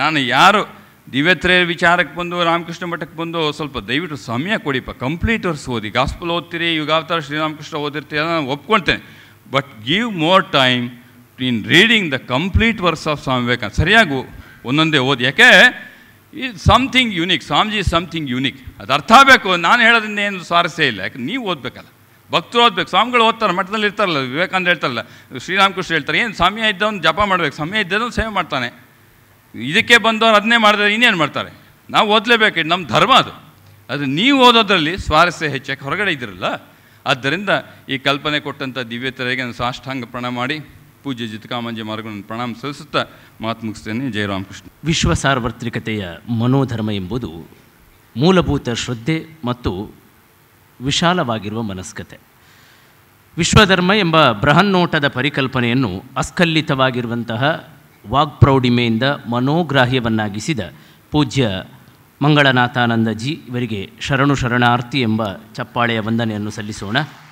ನಾನು ಯಾರು ದಿವ್ಯತ್ರೆಯ ವಿಚಾರಕ್ಕೆ ಬಂದು ರಾಮಕೃಷ್ಣ ಮಠಕ್ಕೆ ಬಂದು ಸ್ವಲ್ಪ ದಯವಿಟ್ಟು ಸಮಯ ಕೊಡಿಪ್ಪ ಕಂಪ್ಲೀಟ್ ವರ್ಸ್ ಓದಿ ಗಾಸ್ಪಲ್ ಓದ್ತೀರಿ ಯುಗಾವತಾರ ಶ್ರೀರಾಮಕೃಷ್ಣ ಓದಿರ್ತೀರ ನಾನು ಒಪ್ಕೊಳ್ತೇನೆ but give more time in reading the complete works of Swami Vivekananda ಸರಿಯಾಗಿ ಒಂದೊಂದೇ ಓದಿ ಯಾಕೆ ಈ something unique Swamiji something unique ಅದು ಅರ್ಥ ಆಗಬೇಕು ನಾನು ಹೇಳೋದ್ರಿಂದ ಏನು ಸ್ವಾರಸ್ಯ ಇಲ್ಲ ಯಾಕೆ ನೀವು ಓದಬೇಕಲ್ಲ ಭಕ್ತರು ಓದಬೇಕು ಸ್ವಾಮಿಗಳು ಓದ್ತಾರೆ ಮಠದಲ್ಲಿ ಇರ್ತಾರಲ್ಲ ವಿವೇಕಾನಂದ ಹೇಳ್ತಾರಲ್ಲ ಶ್ರೀರಾಮಕೃಷ್ಣ ಹೇಳ್ತಾರೆ ಏನು ಸಮಯ ಇದ್ದವನು ಜಪ ಮಾಡಬೇಕು ಸಮಯ ಇದ್ದವನು ಸೇವೆ ಮಾಡ್ತಾನೆ ಇದಕ್ಕೆ ಬಂದವ್ರು ಅದನ್ನೇ ಮಾಡಿದ್ರೆ ಇನ್ನೇನು ಮಾಡ್ತಾರೆ ನಾವು ಓದಲೇಬೇಕು ನಮ್ಮ ಧರ್ಮ ಅದು ಅದು ನೀವು ಓದೋದ್ರಲ್ಲಿ ಸ್ವಾರಸ್ಯ ಹೆಚ್ಚಕ್ಕೆ ಹೊರಗಡೆ ಇದ್ದಿರಲ್ಲ ಆದ್ದರಿಂದ ಈ ಕಲ್ಪನೆ ಕೊಟ್ಟಂಥ ದಿವ್ಯತರಿಗೆ ನಾನು ಸಾಷ್ಟಾಂಗ ಪ್ರಣ ಮಾಡಿ ಪೂಜೆ ಜಿತ್ಕಾಮಂಜಿ ಮಾರ್ಗವನ್ನು ಪ್ರಣಾಮ ಸಲ್ಲಿಸುತ್ತಾ ಮಾತು ಮುಗಿಸ್ತೇನೆ ಜಯರಾಮಕೃಷ್ಣ ವಿಶ್ವ ಸಾರ್ವತ್ರಿಕತೆಯ ಮನೋಧರ್ಮ ಎಂಬುದು ಮೂಲಭೂತ ಶ್ರದ್ಧೆ ಮತ್ತು ವಿಶಾಲವಾಗಿರುವ ಮನಸ್ಕತೆ ವಿಶ್ವಧರ್ಮ ಎಂಬ ಬೃಹನ್ನೋಟದ ಪರಿಕಲ್ಪನೆಯನ್ನು ಅಸ್ಖಲಿತವಾಗಿರುವಂತಹ ವಾಗ್ಪ್ರೌಢಿಮೆಯಿಂದ ಮನೋಗ್ರಾಹ್ಯವನ್ನಾಗಿಸಿದ ಪೂಜ್ಯ ಮಂಗಳನಾಥಾನಂದಜಿ ಇವರಿಗೆ ಶರಣು ಶರಣಾರ್ಥಿ ಎಂಬ ಚಪ್ಪಾಳೆಯ ವಂದನೆಯನ್ನು ಸಲ್ಲಿಸೋಣ